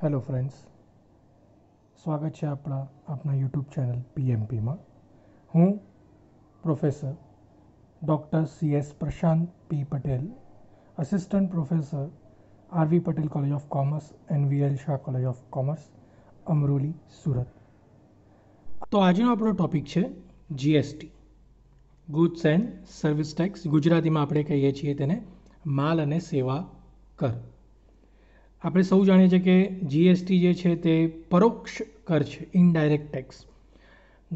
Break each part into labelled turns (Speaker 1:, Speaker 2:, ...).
Speaker 1: hello friends સ્વાગત છે આપણા આપણા યુટ્યુબ ચેનલ પીએમપીમાં હું professor doctor C S Prashant P Patel assistant professor R V Patel college of commerce and V L Shah college of commerce Amroli Surat તો આજનો આપણો ટૉપિક છે GST goods and service tax ગુજરાતીમાં આપણે કહીએ છીએ તેને માલ અને સેવા કર આપણે સૌ જાણીએ છીએ કે જીએસટી જે છે તે પરોક્ષ કર છે ઇનડાયરેક્ટ ટેક્સ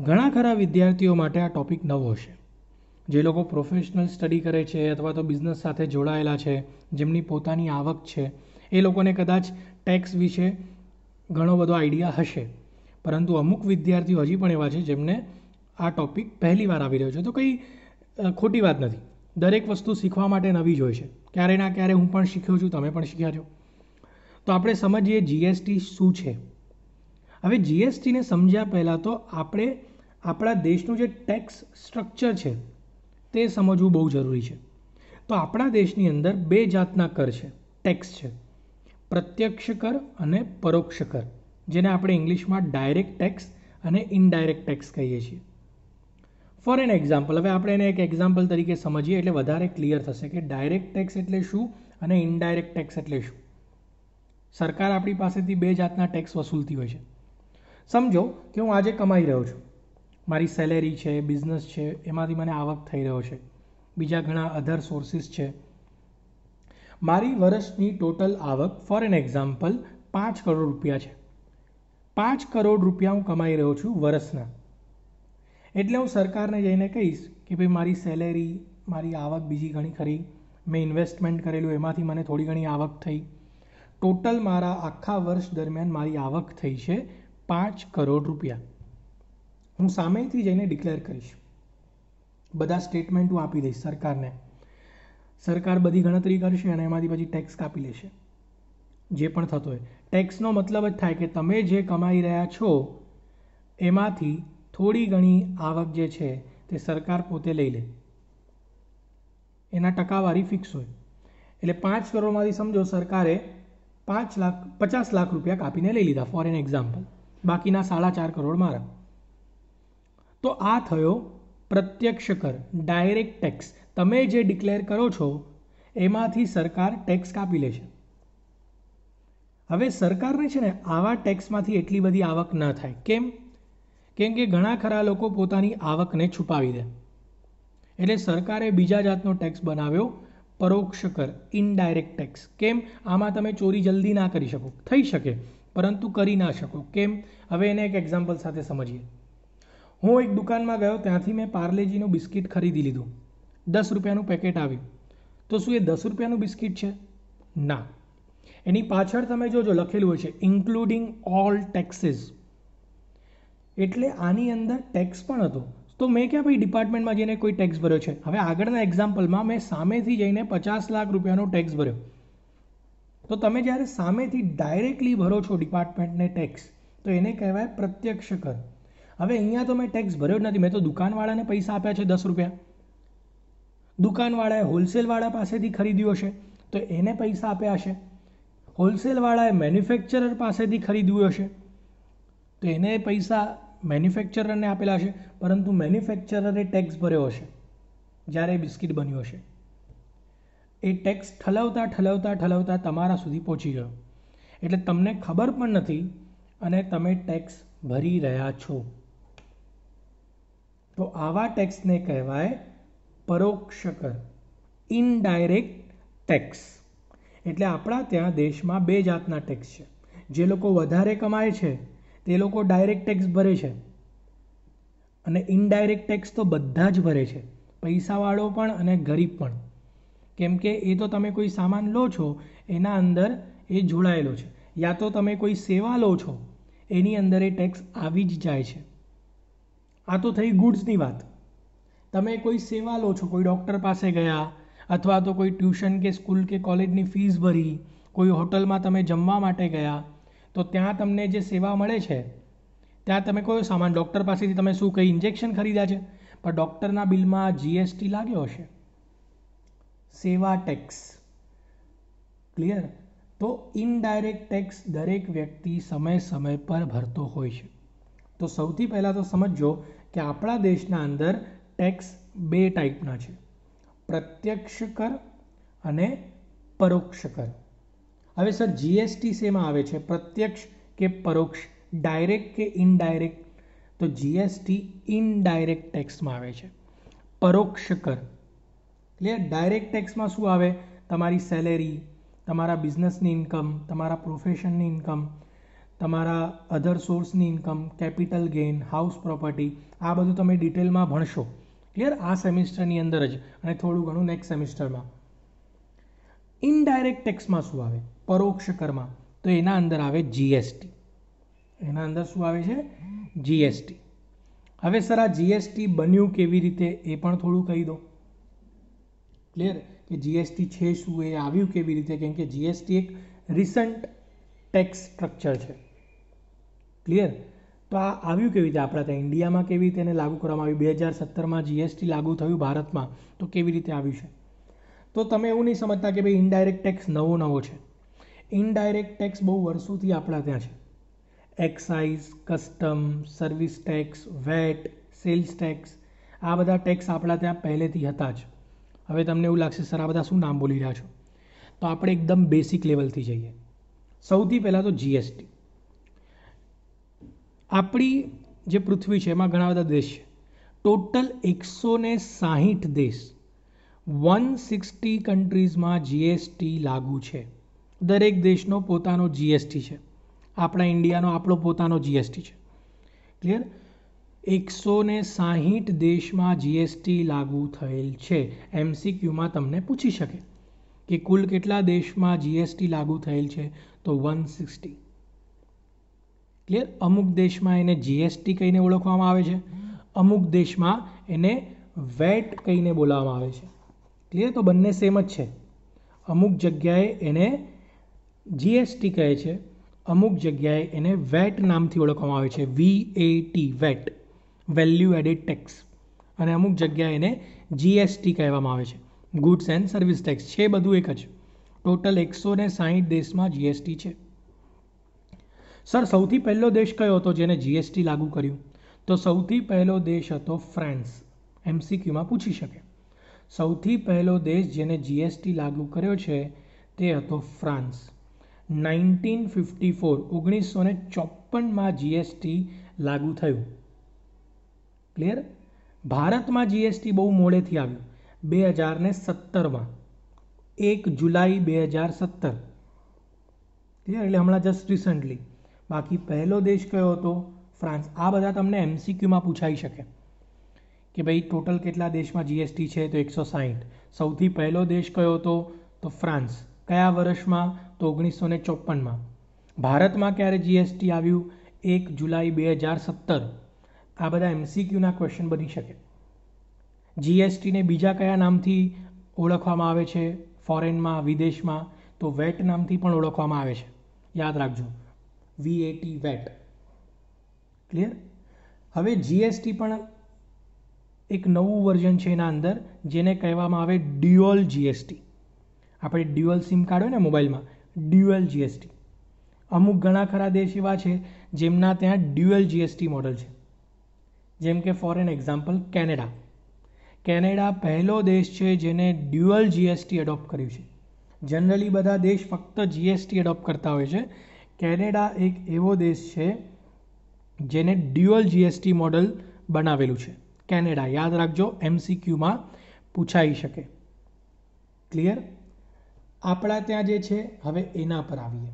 Speaker 1: ઘણા ખરા વિદ્યાર્થીઓ માટે આ ટોપિક નવો હશે જે લોકો પ્રોફેશનલ સ્ટડી કરે છે અથવા તો બિઝનેસ સાથે જોડાયેલા છે જેમની પોતાની આવક છે એ લોકોને કદાચ ટેક્સ વિશે ઘણો બધો આઈડિયા હશે પરંતુ અમુક વિદ્યાર્થીઓ હજી પણ એવા છે જેમને આ ટોપિક પહેલી વાર આવી રહ્યો છે તો કંઈ ખોટી વાત નથી દરેક વસ્તુ શીખવા માટે નવી જ હોય છે ક્યારે ના ક્યારે હું પણ શીખ્યો છું તમે પણ શીખ્યા છો તો આપણે સમજીએ જીએસટી શું છે હવે જીએસટીને સમજ્યા પહેલાં તો આપણે આપણા દેશનું જે ટેક્સ સ્ટ્રક્ચર છે તે સમજવું બહુ જરૂરી છે તો આપણા દેશની અંદર બે જાતના કર છે ટેક્સ છે પ્રત્યક્ષ કર અને પરોક્ષ કર જેને આપણે ઇંગ્લિશમાં ડાયરેક્ટ ટેક્સ અને ઇનડાયરેક્ટ ટેક્સ કહીએ છીએ ફોર એન એક્ઝામ્પલ હવે આપણે એને એક એક્ઝામ્પલ તરીકે સમજીએ એટલે વધારે ક્લિયર થશે કે ડાયરેક્ટ ટેક્સ એટલે શું અને ઇનડાયરેક્ટ ટેક્સ એટલે શું સરકાર આપણી પાસેથી બે જાતના ટેક્સ વસૂલતી હોય છે સમજો કે હું આજે કમાઈ રહ્યો છું મારી સેલેરી છે બિઝનેસ છે એમાંથી મને આવક થઈ રહ્યો છે બીજા ઘણા અધર સોર્સિસ છે મારી વર્ષની ટોટલ આવક ફોર એન એક્ઝામ્પલ પાંચ કરોડ રૂપિયા છે પાંચ કરોડ રૂપિયા હું કમાઈ રહ્યો છું વર્ષના એટલે હું સરકારને જઈને કહીશ કે ભાઈ મારી સેલેરી મારી આવક બીજી ઘણી ખરી મેં ઇન્વેસ્ટમેન્ટ કરેલું એમાંથી મને થોડી ઘણી આવક થઈ ટોટલ મારા આખા વર્ષ દરમિયાન મારી આવક થઈ છે પાંચ કરોડ રૂપિયા હું સામેથી જઈને ડિક્લેર કરીશ બધા સ્ટેટમેન્ટ હું આપી દઈશ સરકારને સરકાર બધી ગણતરી કરશે અને એમાંથી પછી ટેક્સ કાપી લેશે જે પણ થતો હોય ટેક્સનો મતલબ જ થાય કે તમે જે કમાઈ રહ્યા છો એમાંથી થોડી ઘણી આવક જે છે તે સરકાર પોતે લઈ લે એના ટકાવારી ફિક્સ હોય એટલે પાંચ કરોડમાંથી સમજો સરકારે પાંચ લાખ પચાસ લાખ રૂપિયા કાપીને લઈ લીધા ફોર એન એક્ઝામ્પલ બાકીના સાડા ચાર કરોડ મારા તો આ થયો પ્રત્યક્ષ કર ડાયરેક્ટ ટેક્સ તમે જે ડિક્લેર કરો છો એમાંથી સરકાર ટેક્સ કાપી લે છે હવે સરકારને છે ને આવા ટેક્સમાંથી એટલી બધી આવક ન થાય કેમ કેમ કે ઘણા ખરા લોકો પોતાની આવકને છુપાવી દે એટલે સરકારે બીજા જાતનો ટેક્સ બનાવ્યો પરોક્ષ કર ઇનડાયરેક્ટ ટેક્સ કેમ આમાં તમે ચોરી જલ્દી ના કરી શકો થઈ શકે પરંતુ કરી ના શકો કેમ હવે એને એક એક્ઝામ્પલ સાથે સમજીએ હું એક દુકાનમાં ગયો ત્યાંથી મેં પાર્લેજીનું બિસ્કિટ ખરીદી લીધું દસ રૂપિયાનું પેકેટ આવ્યું તો શું એ દસ રૂપિયાનું બિસ્કિટ છે ના એની પાછળ તમે જોજો લખેલું હોય છે ઇન્ક્લુડિંગ ઓલ ટેક્સીસ એટલે આની અંદર ટેક્સ પણ હતો તો મેં ક્યાં ભાઈ ડિપાર્ટમેન્ટમાં જઈને કોઈ ટેક્સ ભર્યો છે હવે આગળના એક્ઝામ્પલમાં મેં સામેથી જઈને પચાસ લાખ રૂપિયાનો ટેક્સ ભર્યો તો તમે જ્યારે સામેથી ડાયરેક્ટલી ભરો છો ડિપાર્ટમેન્ટને ટેક્સ તો એને કહેવાય પ્રત્યક્ષ કર હવે અહીંયા તો મેં ટેક્સ ભર્યો જ નથી મેં તો દુકાનવાળાને પૈસા આપ્યા છે દસ રૂપિયા દુકાનવાળાએ હોલસેલવાળા પાસેથી ખરીદ્યો હશે તો એને પૈસા આપ્યા હશે હોલસેલવાળાએ મેન્યુફેક્ચરર પાસેથી ખરીદ્યું હશે તો એને પૈસા મેન્યુફેક્ચરરને આપેલા છે પરંતુ મેન્યુફેક્ચરરે ટેક્સ ભર્યો હશે જ્યારે બિસ્કિટ બન્યું હશે એ ટેક્સ ઠલવતા ઠલવતા ઠલવતા તમારા સુધી પહોંચી ગયો એટલે તમને ખબર પણ નથી અને તમે ટેક્સ ભરી રહ્યા છો તો આવા ટેક્સને કહેવાય પરોક્ષ કર ઇનડાયરેક્ટ ટેક્સ એટલે આપણા ત્યાં દેશમાં બે જાતના ટેક્સ છે જે લોકો વધારે કમાય છે તે લોકો ડાયરેક્ટ ટેક્સ ભરે છે અને ઇનડાયરેક્ટ ટેક્સ તો બધા જ ભરે છે પૈસાવાળો પણ અને ગરીબ પણ કેમ કે એ તો તમે કોઈ સામાન લો છો એના અંદર એ જોડાયેલો છે યા તો તમે કોઈ સેવા લો છો એની અંદર એ ટેક્સ આવી જ જાય છે આ તો થઈ ગુડ્સની વાત તમે કોઈ સેવા લો છો કોઈ ડૉક્ટર પાસે ગયા અથવા તો કોઈ ટ્યુશન કે સ્કૂલ કે કોલેજની ફીસ ભરી કોઈ હોટલમાં તમે જમવા માટે ગયા તો ત્યાં તમને જે સેવા મળે છે ત્યાં તમે કયો સામાન ડૉક્ટર પાસેથી તમે શું કંઈ ઇન્જેક્શન ખરીદ્યા છે પણ ડૉક્ટરના બિલમાં જીએસટી લાગ્યો હશે સેવા ટેક્સ ક્લિયર તો ઇનડાયરેક્ટ ટેક્સ દરેક વ્યક્તિ સમય સમય પર ભરતો હોય છે તો સૌથી પહેલાં તો સમજો કે આપણા દેશના અંદર ટેક્સ બે ટાઈપના છે પ્રત્યક્ષ કર અને પરોક્ષ કર હવે સર જીએસટી શેમાં આવે છે પ્રત્યક્ષ કે પરોક્ષ ડાયરેક્ટ કે ઇનડાયરેક્ટ તો જીએસટી ઇનડાયરેક્ટ ટેક્સમાં આવે છે પરોક્ષ કર ક્લિયર ડાયરેક્ટ ટેક્સમાં શું આવે તમારી સેલેરી તમારા બિઝનેસની ઇન્કમ તમારા પ્રોફેશનની ઇન્કમ તમારા અધર સોર્સની income capital gain house property આ બધું તમે ડિટેલમાં ભણશો ક્લિયર આ સેમિસ્ટરની અંદર જ અને થોડું ઘણું નેક્સ્ટ સેમિસ્ટરમાં ઇનડાયરેક્ટ ટેક્સમાં શું આવે પરોક્ષ કરમાં તો એના અંદર આવે જીએસટી એના અંદર શું આવે છે જીએસટી હવે સર આ જીએસટી બન્યું કેવી રીતે એ પણ થોડું કહી દો ક્લિયર કે જીએસટી છે શું એ આવ્યું કેવી રીતે કેમ કે જીએસટી એક રિસન્ટ ટેક્સ સ્ટ્રક્ચર છે ક્લિયર તો આ આવ્યું કેવી રીતે આપણા ત્યાં ઇન્ડિયામાં કેવી રીતે એને લાગુ કરવામાં આવ્યું બે હજાર સત્તરમાં જીએસટી લાગુ થયું ભારતમાં તો કેવી રીતે આવ્યું છે તો તમે એવું નહીં સમજતા કે ભાઈ ઇનડાયરેક્ટ ટેક્સ નવો નવો છે ઇનડાયરેક્ટ ટેક્સ બહુ વર્ષોથી આપણા ત્યાં છે excise custom service tax VAT sales tax આ બધા ટેક્સ આપણા ત્યાં પહેલેથી હતા જ હવે તમને એવું લાગશે સર આ બધા શું નામ બોલી રહ્યા છો તો આપણે એકદમ બેસિક લેવલથી જઈએ સૌથી પહેલાં તો જીએસટી આપણી જે પૃથ્વી છે એમાં ઘણા બધા દેશ છે ટોટલ એકસો ને સાહીઠ દેશ વન સિક્સટી કન્ટ્રીઝમાં જીએસટી લાગુ છે દરેક દેશનો પોતાનો જીએસટી છે આપણા ઇન્ડિયાનો આપણો પોતાનો જીએસટી છે ક્લિયર એકસો ને સાહીઠ દેશમાં જીએસટી લાગુ થયેલ છે એમસીક્યુમાં તમને પૂછી શકે કે કુલ કેટલા દેશમાં જીએસટી લાગુ થયેલ છે તો વન સિક્સટી ક્લિયર અમુક દેશમાં એને જીએસટી કહીને ઓળખવામાં આવે છે અમુક દેશમાં એને વેટ કહીને બોલાવવામાં આવે છે ક્લિયર તો બંને સેમ જ છે અમુક જગ્યાએ એને જીએસટી કહે છે અમુક જગ્યાએ એને વેટ નામથી ઓળખવામાં આવે છે V A T VAT value added tax અને અમુક જગ્યાએ એને જીએસટી કહેવામાં આવે છે ગુડ્સ એન્ડ સર્વિસ ટેક્સ છે બધું એક જ ટોટલ એકસો ને સાહીઠ દેશમાં જીએસટી છે સર સૌથી પહેલો દેશ કયો હતો જેને જીએસટી લાગુ કર્યું તો સૌથી પહેલો દેશ હતો ફ્રાન્સ એમસીક્યુમાં પૂછી શકે સૌથી પહેલો દેશ જેને જીએસટી લાગુ કર્યો છે તે હતો ફ્રાન્સ નાઇન્ટીન ફિફ્ટી ફોર ઓગણીસો ને ચોપનમાં જીએસટી લાગુ થયું ક્લિયર ભારતમાં જીએસટી બહુ મોડેથી આવ્યું બે હજાર ને સત્તરમાં એક જુલાઈ બે હજાર સત્તર ક્લિયર એટલે હમણાં જસ્ટ રિસન્ટલી બાકી પહેલો દેશ કયો હતો ફ્રાન્સ આ બધા તમને એમસીક્યુમાં પૂછાઈ શકે કે ભાઈ ટોટલ કેટલા દેશમાં જીએસટી છે તો એકસો સાહીઠ સૌથી પહેલો દેશ કયો હતો તો ફ્રાન્સ કયા વર્ષમાં તો ઓગણીસો ને ચોપનમાં ભારતમાં ક્યારે જીએસટી આવ્યું એક જુલાઈ બે હજાર સત્તર આ બધા એમસીક્યુના ક્વેશ્ચન બની શકે જીએસટીને બીજા કયા નામથી ઓળખવામાં આવે છે ફોરેનમાં વિદેશમાં તો વેટ નામથી પણ ઓળખવામાં આવે છે યાદ રાખજો વીએટી વેટ ક્લિયર હવે જીએસટી પણ એક નવું વર્ઝન છે એના અંદર જેને કહેવામાં આવે ડ્યુઅલ જીએસટી આપણે ડ્યુઅલ સિમ કાર્ડ હોય ને મોબાઈલમાં ડ્યુઅલ જીએસટી અમુક ઘણા ખરા દેશ એવા છે જેમના ત્યાં ડ્યુઅલ જીએસટી મોડલ છે જેમ કે for an example Canada Canada પહેલો દેશ છે જેને ડ્યુઅલ જીએસટી એડોપ્ટ કર્યું છે જનરલી બધા દેશ ફક્ત જીએસટી એડોપ્ટ કરતા હોય છે કેનેડા એક એવો દેશ છે જેને ડ્યુઅલ જીએસટી મોડલ બનાવેલું છે કેનેડા યાદ રાખજો એમસીક્યુમાં પૂછાઈ શકે ક્લિયર આપણા ત્યાં જે છે હવે એના પર આવીએ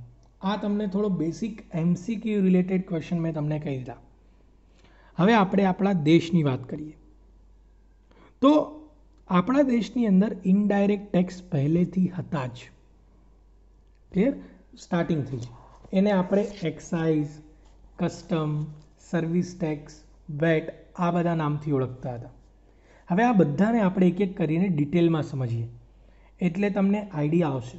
Speaker 1: આ તમને થોડો બેસિક એમસીક્યુ રિલેટેડ ક્વેશ્ચન મેં તમને કહી દીધા હવે આપણે આપણા દેશની વાત કરીએ તો આપણા દેશની અંદર ઇનડાયરેક્ટ ટેક્સ પહેલેથી હતા જ ક્લિયર સ્ટાર્ટિંગથી જ એને આપણે excise custom service tax VAT આ બધા નામથી ઓળખતા હતા હવે આ બધાને આપણે એક એક કરીને ડિટેલમાં સમજીએ એટલે તમને આઈડિયા આવશે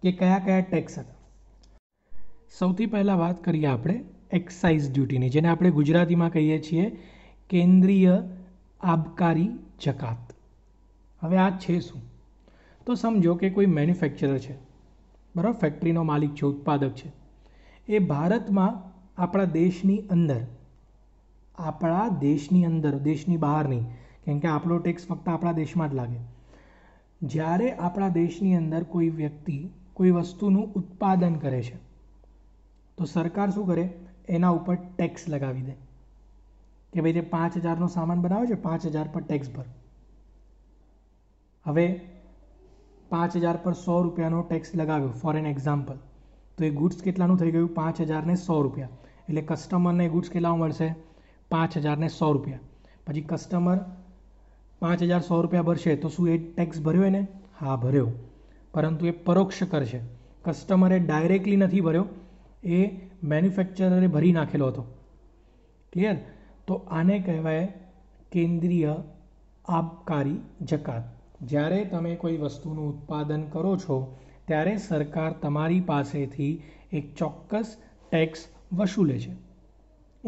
Speaker 1: કે કયા કયા ટેક્સ હતા સૌથી પહેલાં વાત કરીએ આપણે એક્સાઇઝ ડ્યુટીની જેને આપણે ગુજરાતીમાં કહીએ છીએ કેન્દ્રીય આબકારી જકાત હવે આ છે શું તો સમજો કે કોઈ મેન્યુફેક્ચરર છે બરાબર ફેક્ટરીનો માલિક છે ઉત્પાદક છે એ ભારતમાં આપણા દેશની અંદર આપણા દેશની અંદર દેશની બહારની નહીં કેમ કે આપણો ટેક્સ ફક્ત આપણા દેશમાં જ લાગે જ્યારે આપણા દેશની અંદર કોઈ વ્યક્તિ કોઈ વસ્તુનું ઉત્પાદન કરે છે તો સરકાર શું કરે એના ઉપર ટેક્સ લગાવી દે કે ભાઈ જે પાંચ હજારનો સામાન બનાવે છે પાંચ હજાર પર ટેક્સ ભર હવે પાંચ હજાર પર સો રૂપિયાનો ટેક્સ લગાવ્યો ફોર એન એક્ઝામ્પલ તો એ ગુડ્સ કેટલાનું થઈ ગયું પાંચ હજારને સો રૂપિયા એટલે કસ્ટમરને ગુડ્સ કેટલામાં મળશે પાંચ હજારને સો રૂપિયા પછી કસ્ટમર પાંચ હજાર સો રૂપિયા ભરશે તો શું એ ટેક્સ ભર્યો એને હા ભર્યો પરંતુ એ પરોક્ષ કર છે કસ્ટમરે ડાયરેક્ટલી નથી ભર્યો એ મેન્યુફેક્ચરરે ભરી નાખેલો હતો ક્લિયર તો આને કહેવાય કેન્દ્રીય આબકારી જકાત જ્યારે તમે કોઈ વસ્તુનું ઉત્પાદન કરો છો ત્યારે સરકાર તમારી પાસેથી એક ચોક્કસ ટેક્સ વસૂલે છે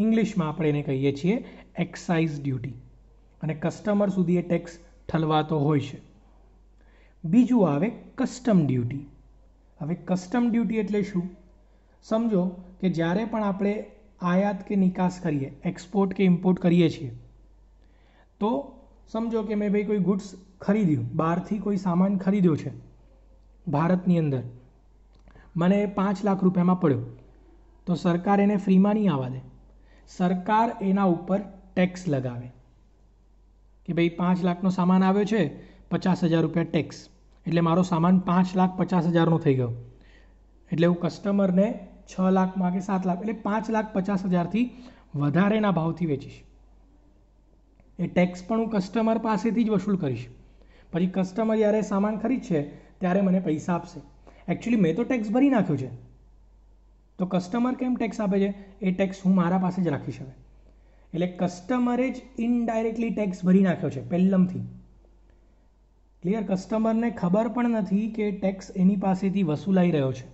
Speaker 1: ઇંગ્લિશમાં આપણે એને કહીએ છીએ એક્સાઇઝ ડ્યુટી અને કસ્ટમર સુધી એ ટેક્સ ઠલવાતો હોય છે બીજું આવે કસ્ટમ ડ્યુટી હવે કસ્ટમ ડ્યુટી એટલે શું સમજો કે જ્યારે પણ આપણે આયાત કે નિકાસ કરીએ એક્સપોર્ટ કે ઇમ્પોર્ટ કરીએ છીએ તો સમજો કે મેં ભાઈ કોઈ ગુડ્સ ખરીદ્યું બહારથી કોઈ સામાન ખરીદ્યો છે ભારતની અંદર મને પાંચ લાખ રૂપિયામાં પડ્યો તો સરકાર એને ફ્રીમાં નહીં આવવા દે સરકાર એના ઉપર ટેક્સ લગાવે કે ભાઈ પાંચ લાખનો સામાન આવ્યો છે પચાસ હજાર રૂપિયા ટેક્સ એટલે મારો સામાન પાંચ લાખ પચાસ હજારનો થઈ ગયો એટલે હું કસ્ટમરને છ લાખમાં કે સાત લાખ એટલે પાંચ લાખ પચાસ હજારથી વધારેના ભાવથી વેચીશ એ ટેક્સ પણ હું કસ્ટમર પાસેથી જ વસૂલ કરીશ પછી કસ્ટમર જ્યારે સામાન ખરીદશે ત્યારે મને પૈસા આપશે એકચ્યુઅલી મેં તો ટેક્સ ભરી નાખ્યો છે તો કસ્ટમર કેમ ટેક્સ આપે છે એ ટેક્સ હું મારા પાસે જ રાખી શકે એટલે કસ્ટમરે જ ઇનડાયરેક્ટલી ટેક્સ ભરી નાખ્યો છે પહેલમથી ક્લિયર કસ્ટમરને ખબર પણ નથી કે ટેક્સ એની પાસેથી વસૂલાઈ રહ્યો છે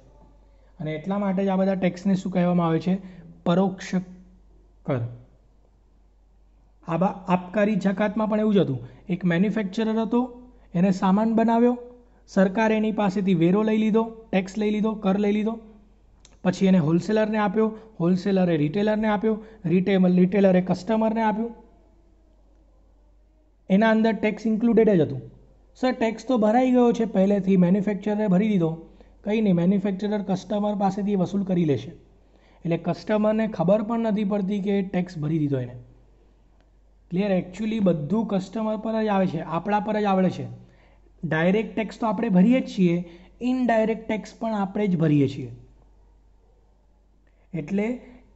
Speaker 1: અને એટલા માટે જ આ બધા ટેક્સને શું કહેવામાં આવે છે પરોક્ષ કર આબા આપકારી જકાતમાં પણ એવું જ હતું એક મેન્યુફેક્ચરર હતો એને સામાન બનાવ્યો સરકારે એની પાસેથી વેરો લઈ લીધો ટેક્સ લઈ લીધો કર લઈ લીધો પછી એને હોલસેલરને આપ્યો હોલસેલરે રિટેલરને આપ્યો રિટેલ રિટેલરે કસ્ટમરને આપ્યું એના અંદર ટેક્સ ઇન્ક્લુડેડ જ હતું સર ટેક્સ તો ભરાઈ ગયો છે પહેલેથી મેન્યુફેક્ચરરે ભરી દીધો કંઈ નહીં મેન્યુફેક્ચરર કસ્ટમર પાસેથી વસૂલ કરી લેશે એટલે કસ્ટમરને ખબર પણ નથી પડતી કે ટેક્સ ભરી દીધો એને ક્લિયર એકચ્યુઅલી બધું કસ્ટમર પર જ આવે છે આપણા પર જ આવડે છે ડાયરેક્ટ ટેક્સ તો આપણે ભરીએ જ છીએ ઇનડાયરેક્ટ ટેક્સ પણ આપણે જ ભરીએ છીએ એટલે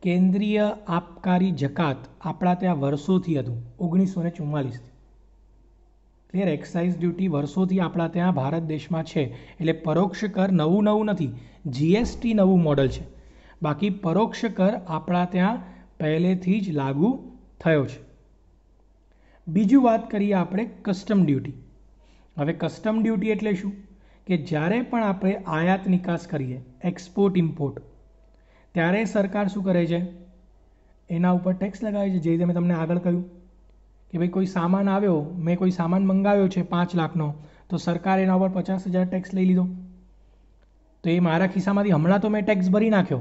Speaker 1: કેન્દ્રીય આપકારી જકાત આપણા ત્યાં વર્ષોથી હતું ઓગણીસો ને ચુમ્માલીસથી ક્લિયર એક્સાઇઝ ડ્યુટી વર્ષોથી આપણા ત્યાં ભારત દેશમાં છે એટલે પરોક્ષ કર નવું નવું નથી જીએસટી નવું મોડલ છે બાકી પરોક્ષ કર આપણા ત્યાં પહેલેથી જ લાગુ થયો છે બીજું વાત કરીએ આપણે કસ્ટમ ડ્યુટી હવે કસ્ટમ ડ્યુટી એટલે શું કે જ્યારે પણ આપણે આયાત નિકાસ કરીએ એક્સપોર્ટ ઇમ્પોર્ટ ત્યારે સરકાર શું કરે છે એના ઉપર ટેક્સ લગાવે છે જે રીતે મેં તમને આગળ કહ્યું કે ભાઈ કોઈ સામાન આવ્યો મેં કોઈ સામાન મંગાવ્યો છે પાંચ લાખનો તો સરકાર એના ઉપર પચાસ હજાર ટેક્સ લઈ લીધો તો એ મારા ખિસ્સામાંથી હમણાં તો મેં ટેક્સ ભરી નાખ્યો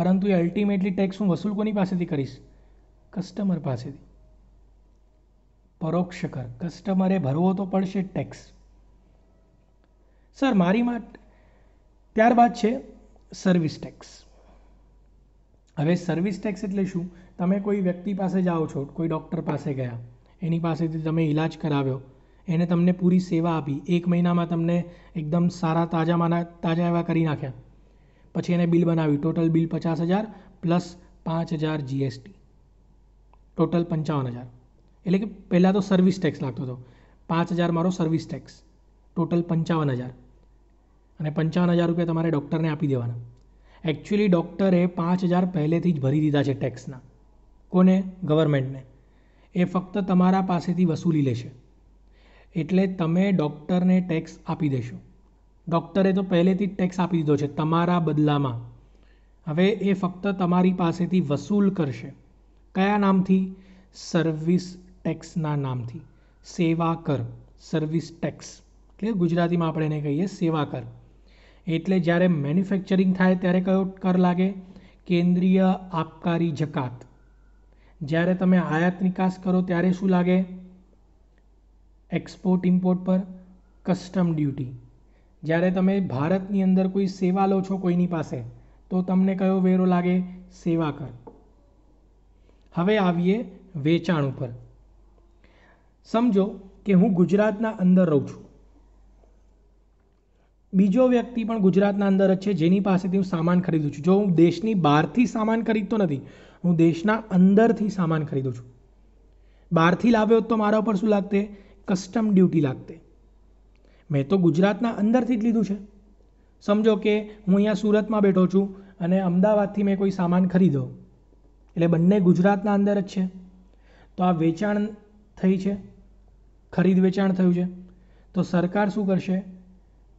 Speaker 1: પરંતુ એ અલ્ટિમેટલી ટેક્સ હું વસૂલ કોની પાસેથી કરીશ કસ્ટમર પાસેથી પરોક્ષ કર કસ્ટમરે ભરવો તો પડશે ટેક્સ સર મારી માટે ત્યારબાદ છે સર્વિસ ટેક્સ હવે સર્વિસ ટેક્સ એટલે શું તમે કોઈ વ્યક્તિ પાસે જાઓ છો કોઈ ડૉક્ટર પાસે ગયા એની પાસેથી તમે ઈલાજ કરાવ્યો એને તમને પૂરી સેવા આપી એક મહિનામાં તમને એકદમ સારા તાજામાંના તાજા એવા કરી નાખ્યા પછી એને બિલ બનાવ્યું ટોટલ બિલ પચાસ હજાર પ્લસ પાંચ હજાર જીએસટી ટોટલ પંચાવન હજાર એટલે કે પહેલાં તો સર્વિસ ટેક્સ લાગતો હતો પાંચ હજાર મારો સર્વિસ ટેક્સ ટોટલ પંચાવન હજાર અને પંચાવન હજાર રૂપિયા તમારે ડૉક્ટરને આપી દેવાના એકચ્યુઅલી ડૉક્ટરે પાંચ હજાર પહેલેથી જ ભરી દીધા છે ટેક્સના કોને ગવર્મેન્ટને એ ફક્ત તમારા પાસેથી વસૂલી લેશે એટલે તમે ડૉક્ટરને ટેક્સ આપી દેશો ડૉક્ટરે તો પહેલેથી જ ટેક્સ આપી દીધો છે તમારા બદલામાં હવે એ ફક્ત તમારી પાસેથી વસૂલ કરશે કયા નામથી સર્વિસ ટેક્સના નામથી સેવા કર સર્વિસ ટેક્સ એટલે ગુજરાતીમાં આપણે એને કહીએ સેવા કર એટલે જ્યારે મેન્યુફેક્ચરિંગ થાય ત્યારે કયો કર લાગે કેન્દ્રીય આબકારી જકાત જ્યારે તમે આયાત નિકાસ કરો ત્યારે શું લાગે એક્સપોર્ટ ઇમ્પોર્ટ પર કસ્ટમ ડ્યુટી જ્યારે તમે ભારતની અંદર કોઈ સેવા લો છો કોઈની પાસે તો તમને કયો વેરો લાગે સેવા કર હવે આવીએ વેચાણ ઉપર સમજો કે હું ગુજરાતના અંદર રહું છું બીજો વ્યક્તિ પણ ગુજરાતના અંદર જ છે જેની પાસેથી હું સામાન ખરીદું છું જો હું દેશની બહારથી સામાન ખરીદતો નથી હું દેશના અંદરથી સામાન ખરીદું છું બહારથી લાવ્યો તો મારા ઉપર શું લાગતે કસ્ટમ ડ્યુટી લાગતે મેં તો ગુજરાતના અંદરથી જ લીધું છે સમજો કે હું અહીંયા સુરતમાં બેઠો છું અને અમદાવાદથી મેં કોઈ સામાન ખરીદ્યો એટલે બંને ગુજરાતના અંદર જ છે તો આ વેચાણ થઈ છે ખરીદ વેચાણ થયું છે તો સરકાર શું કરશે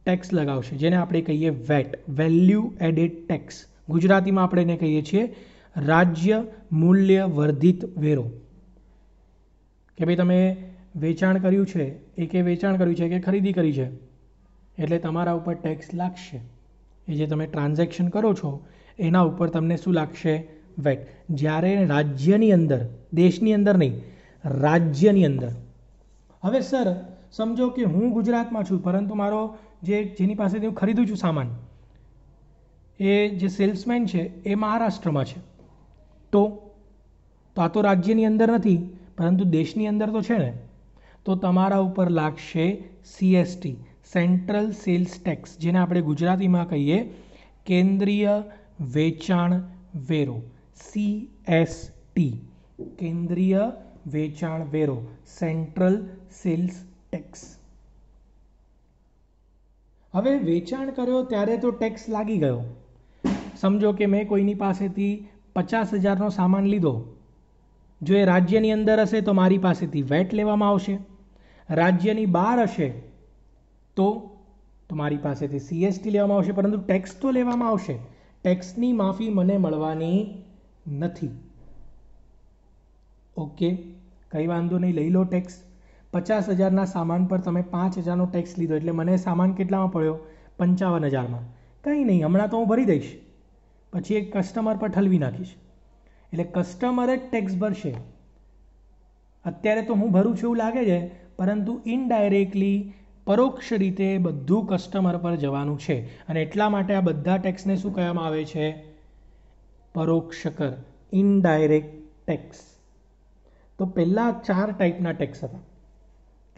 Speaker 1: ટેક્સ લગાવશે જેને આપણે કહીએ વેટ વેલ્યુ એડેડ ટેક્સ ગુજરાતીમાં આપણે એને કહીએ છીએ રાજ્ય મૂલ્ય વર્ધિત વેરો કે ભાઈ તમે વેચાણ કર્યું છે એ કે વેચાણ કર્યું છે કે ખરીદી કરી છે એટલે તમારા ઉપર ટેક્સ લાગશે એ જે તમે ટ્રાન્ઝેક્શન કરો છો એના ઉપર તમને શું લાગશે વેટ જ્યારે રાજ્યની અંદર દેશની અંદર નહીં રાજ્યની અંદર હવે સર સમજો કે હું ગુજરાતમાં છું પરંતુ મારો જે જેની પાસેથી હું ખરીદું છું સામાન એ જે સેલ્સમેન છે એ મહારાષ્ટ્રમાં છે તો તો આ તો રાજ્યની અંદર નથી પરંતુ દેશની અંદર તો છે ને તો તમારા ઉપર લાગશે સીએસટી સેન્ટ્રલ સેલ્સ ટેક્સ જેને આપણે ગુજરાતીમાં કહીએ કેન્દ્રીય વેચાણ વેરો સી એસ ટી કેન્દ્રીય વેચાણ વેરો સેન્ટ્રલ સેલ્સ ટેક્સ હવે વેચાણ કર્યો ત્યારે તો ટેક્સ લાગી ગયો સમજો કે મેં કોઈની પાસેથી પચાસ હજારનો સામાન લીધો જો એ રાજ્યની અંદર હશે તો મારી પાસેથી વેટ લેવામાં આવશે રાજ્યની બહાર હશે તો તમારી પાસેથી સીએસટી લેવામાં આવશે પરંતુ ટેક્સ તો લેવામાં આવશે ટેક્સની માફી મને મળવાની નથી ઓકે કંઈ વાંધો નહીં લઈ લો ટેક્સ પચાસ હજારના સામાન પર તમે પાંચ હજારનો ટેક્સ લીધો એટલે મને સામાન કેટલામાં પડ્યો પંચાવન હજારમાં કંઈ નહીં હમણાં તો હું ભરી દઈશ પછી એક કસ્ટમર પર ઠલવી નાખીશ એટલે કસ્ટમર જ ટેક્સ ભરશે અત્યારે તો હું ભરું છું એવું લાગે છે પરંતુ ઇનડાયરેક્ટલી પરોક્ષ રીતે બધું કસ્ટમર પર જવાનું છે અને એટલા માટે આ બધા ટેક્સને શું કહેવામાં આવે છે પરોક્ષ કર ઇનડાયરેક્ટ ટેક્સ તો પહેલાં ચાર ટાઈપના ટેક્સ હતા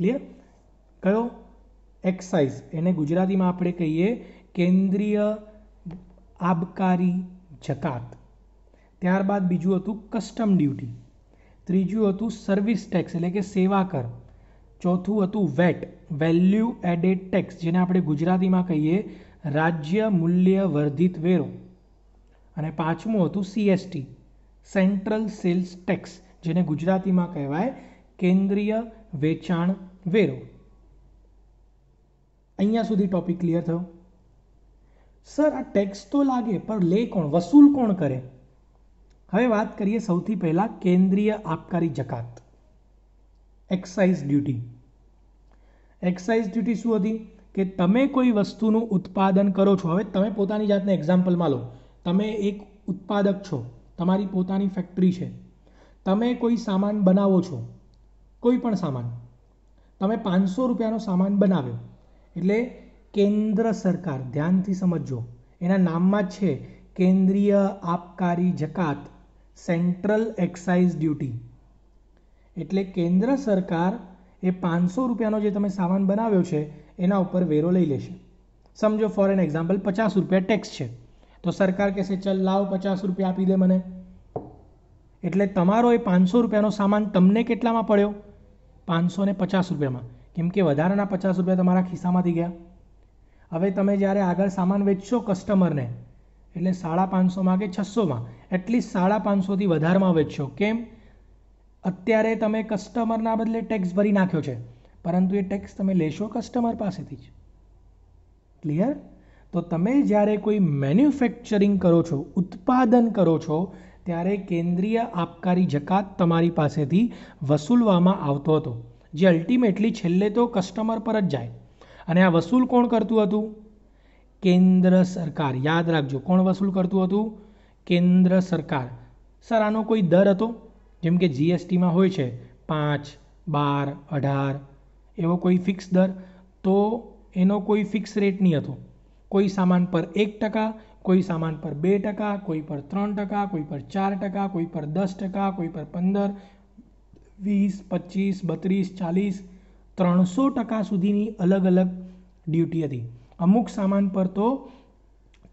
Speaker 1: ક્લિયર કયો એક્સાઇઝ એને ગુજરાતીમાં આપણે કહીએ કેન્દ્રીય આબકારી જકાત ત્યારબાદ બીજું હતું કસ્ટમ ડ્યુટી ત્રીજું હતું સર્વિસ ટેક્સ એટલે કે સેવા કર ચોથું હતું વેટ વેલ્યુ એડેડ ટેક્સ જેને આપણે ગુજરાતીમાં કહીએ રાજ્ય મૂલ્ય વર્ધિત વેરો અને પાંચમું હતું સીએસટી સેન્ટ્રલ સેલ્સ ટેક્સ જેને ગુજરાતીમાં કહેવાય કેન્દ્રીય વેચાણ વેરો અહીંયા સુધી ટોપિક ક્લિયર થયો સર આ ટેક્સ તો લાગે પણ લે કોણ વસૂલ કોણ કરે હવે વાત કરીએ સૌથી પહેલાં કેન્દ્રીય આબકારી જકાત એક્સાઇઝ ડ્યુટી એક્સાઇઝ ડ્યુટી શું હતી કે તમે કોઈ વસ્તુનું ઉત્પાદન કરો છો હવે તમે પોતાની જાતને એક્ઝામ્પલમાં લો તમે એક ઉત્પાદક છો તમારી પોતાની ફેક્ટરી છે તમે કોઈ સામાન બનાવો છો કોઈ પણ સામાન તમે પાંચસો રૂપિયાનો સામાન બનાવ્યો એટલે કેન્દ્ર સરકાર ધ્યાનથી સમજો એના નામમાં છે કેન્દ્રીય આબકારી જકાત સેન્ટ્રલ એક્સાઇઝ ડ્યુટી એટલે કેન્દ્ર સરકાર એ પાંચસો રૂપિયાનો જે તમે સામાન બનાવ્યો છે એના ઉપર વેરો લઈ લેશે સમજો ફોર એન એક્ઝામ્પલ પચાસ રૂપિયા ટેક્સ છે તો સરકાર કહેશે ચલ લાવ પચાસ રૂપિયા આપી દે મને એટલે તમારો એ પાંચસો રૂપિયાનો સામાન તમને કેટલામાં પડ્યો પાંચસો ને પચાસ રૂપિયામાં કેમ કે વધારાના પચાસ રૂપિયા તમારા ખિસ્સામાંથી ગયા હવે તમે જ્યારે આગળ સામાન વેચશો કસ્ટમરને એટલે સાડા પાંચસોમાં કે છસોમાં એટલીસ્ટ સાડા પાંચસોથી વધારમાં વેચશો કેમ અત્યારે તમે કસ્ટમરના બદલે ટેક્સ ભરી નાખ્યો છે પરંતુ એ ટેક્સ તમે લેશો કસ્ટમર પાસેથી જ ક્લિયર તો તમે જ્યારે કોઈ મેન્યુફેક્ચરિંગ કરો છો ઉત્પાદન કરો છો ત્યારે કેન્દ્રીય આબકારી જકાત તમારી પાસેથી વસૂલવામાં આવતો હતો જે અલ્ટિમેટલી છેલ્લે તો કસ્ટમર પર જ જાય અને આ વસૂલ કોણ કરતું હતું કેન્દ્ર સરકાર યાદ રાખજો કોણ વસૂલ કરતું હતું કેન્દ્ર સરકાર સર આનો કોઈ દર હતો જેમ કે જીએસટીમાં હોય છે પાંચ બાર અઢાર એવો કોઈ ફિક્સ દર તો એનો કોઈ ફિક્સ રેટ નહીં હતો કોઈ સામાન પર એક ટકા કોઈ સામાન પર બે ટકા કોઈ પર ત્રણ ટકા કોઈ પર ચાર ટકા કોઈ પર દસ ટકા કોઈ પર પંદર વીસ પચીસ બત્રીસ ચાલીસ ત્રણસો ટકા સુધીની અલગ અલગ ડ્યુટી હતી અમુક સામાન પર તો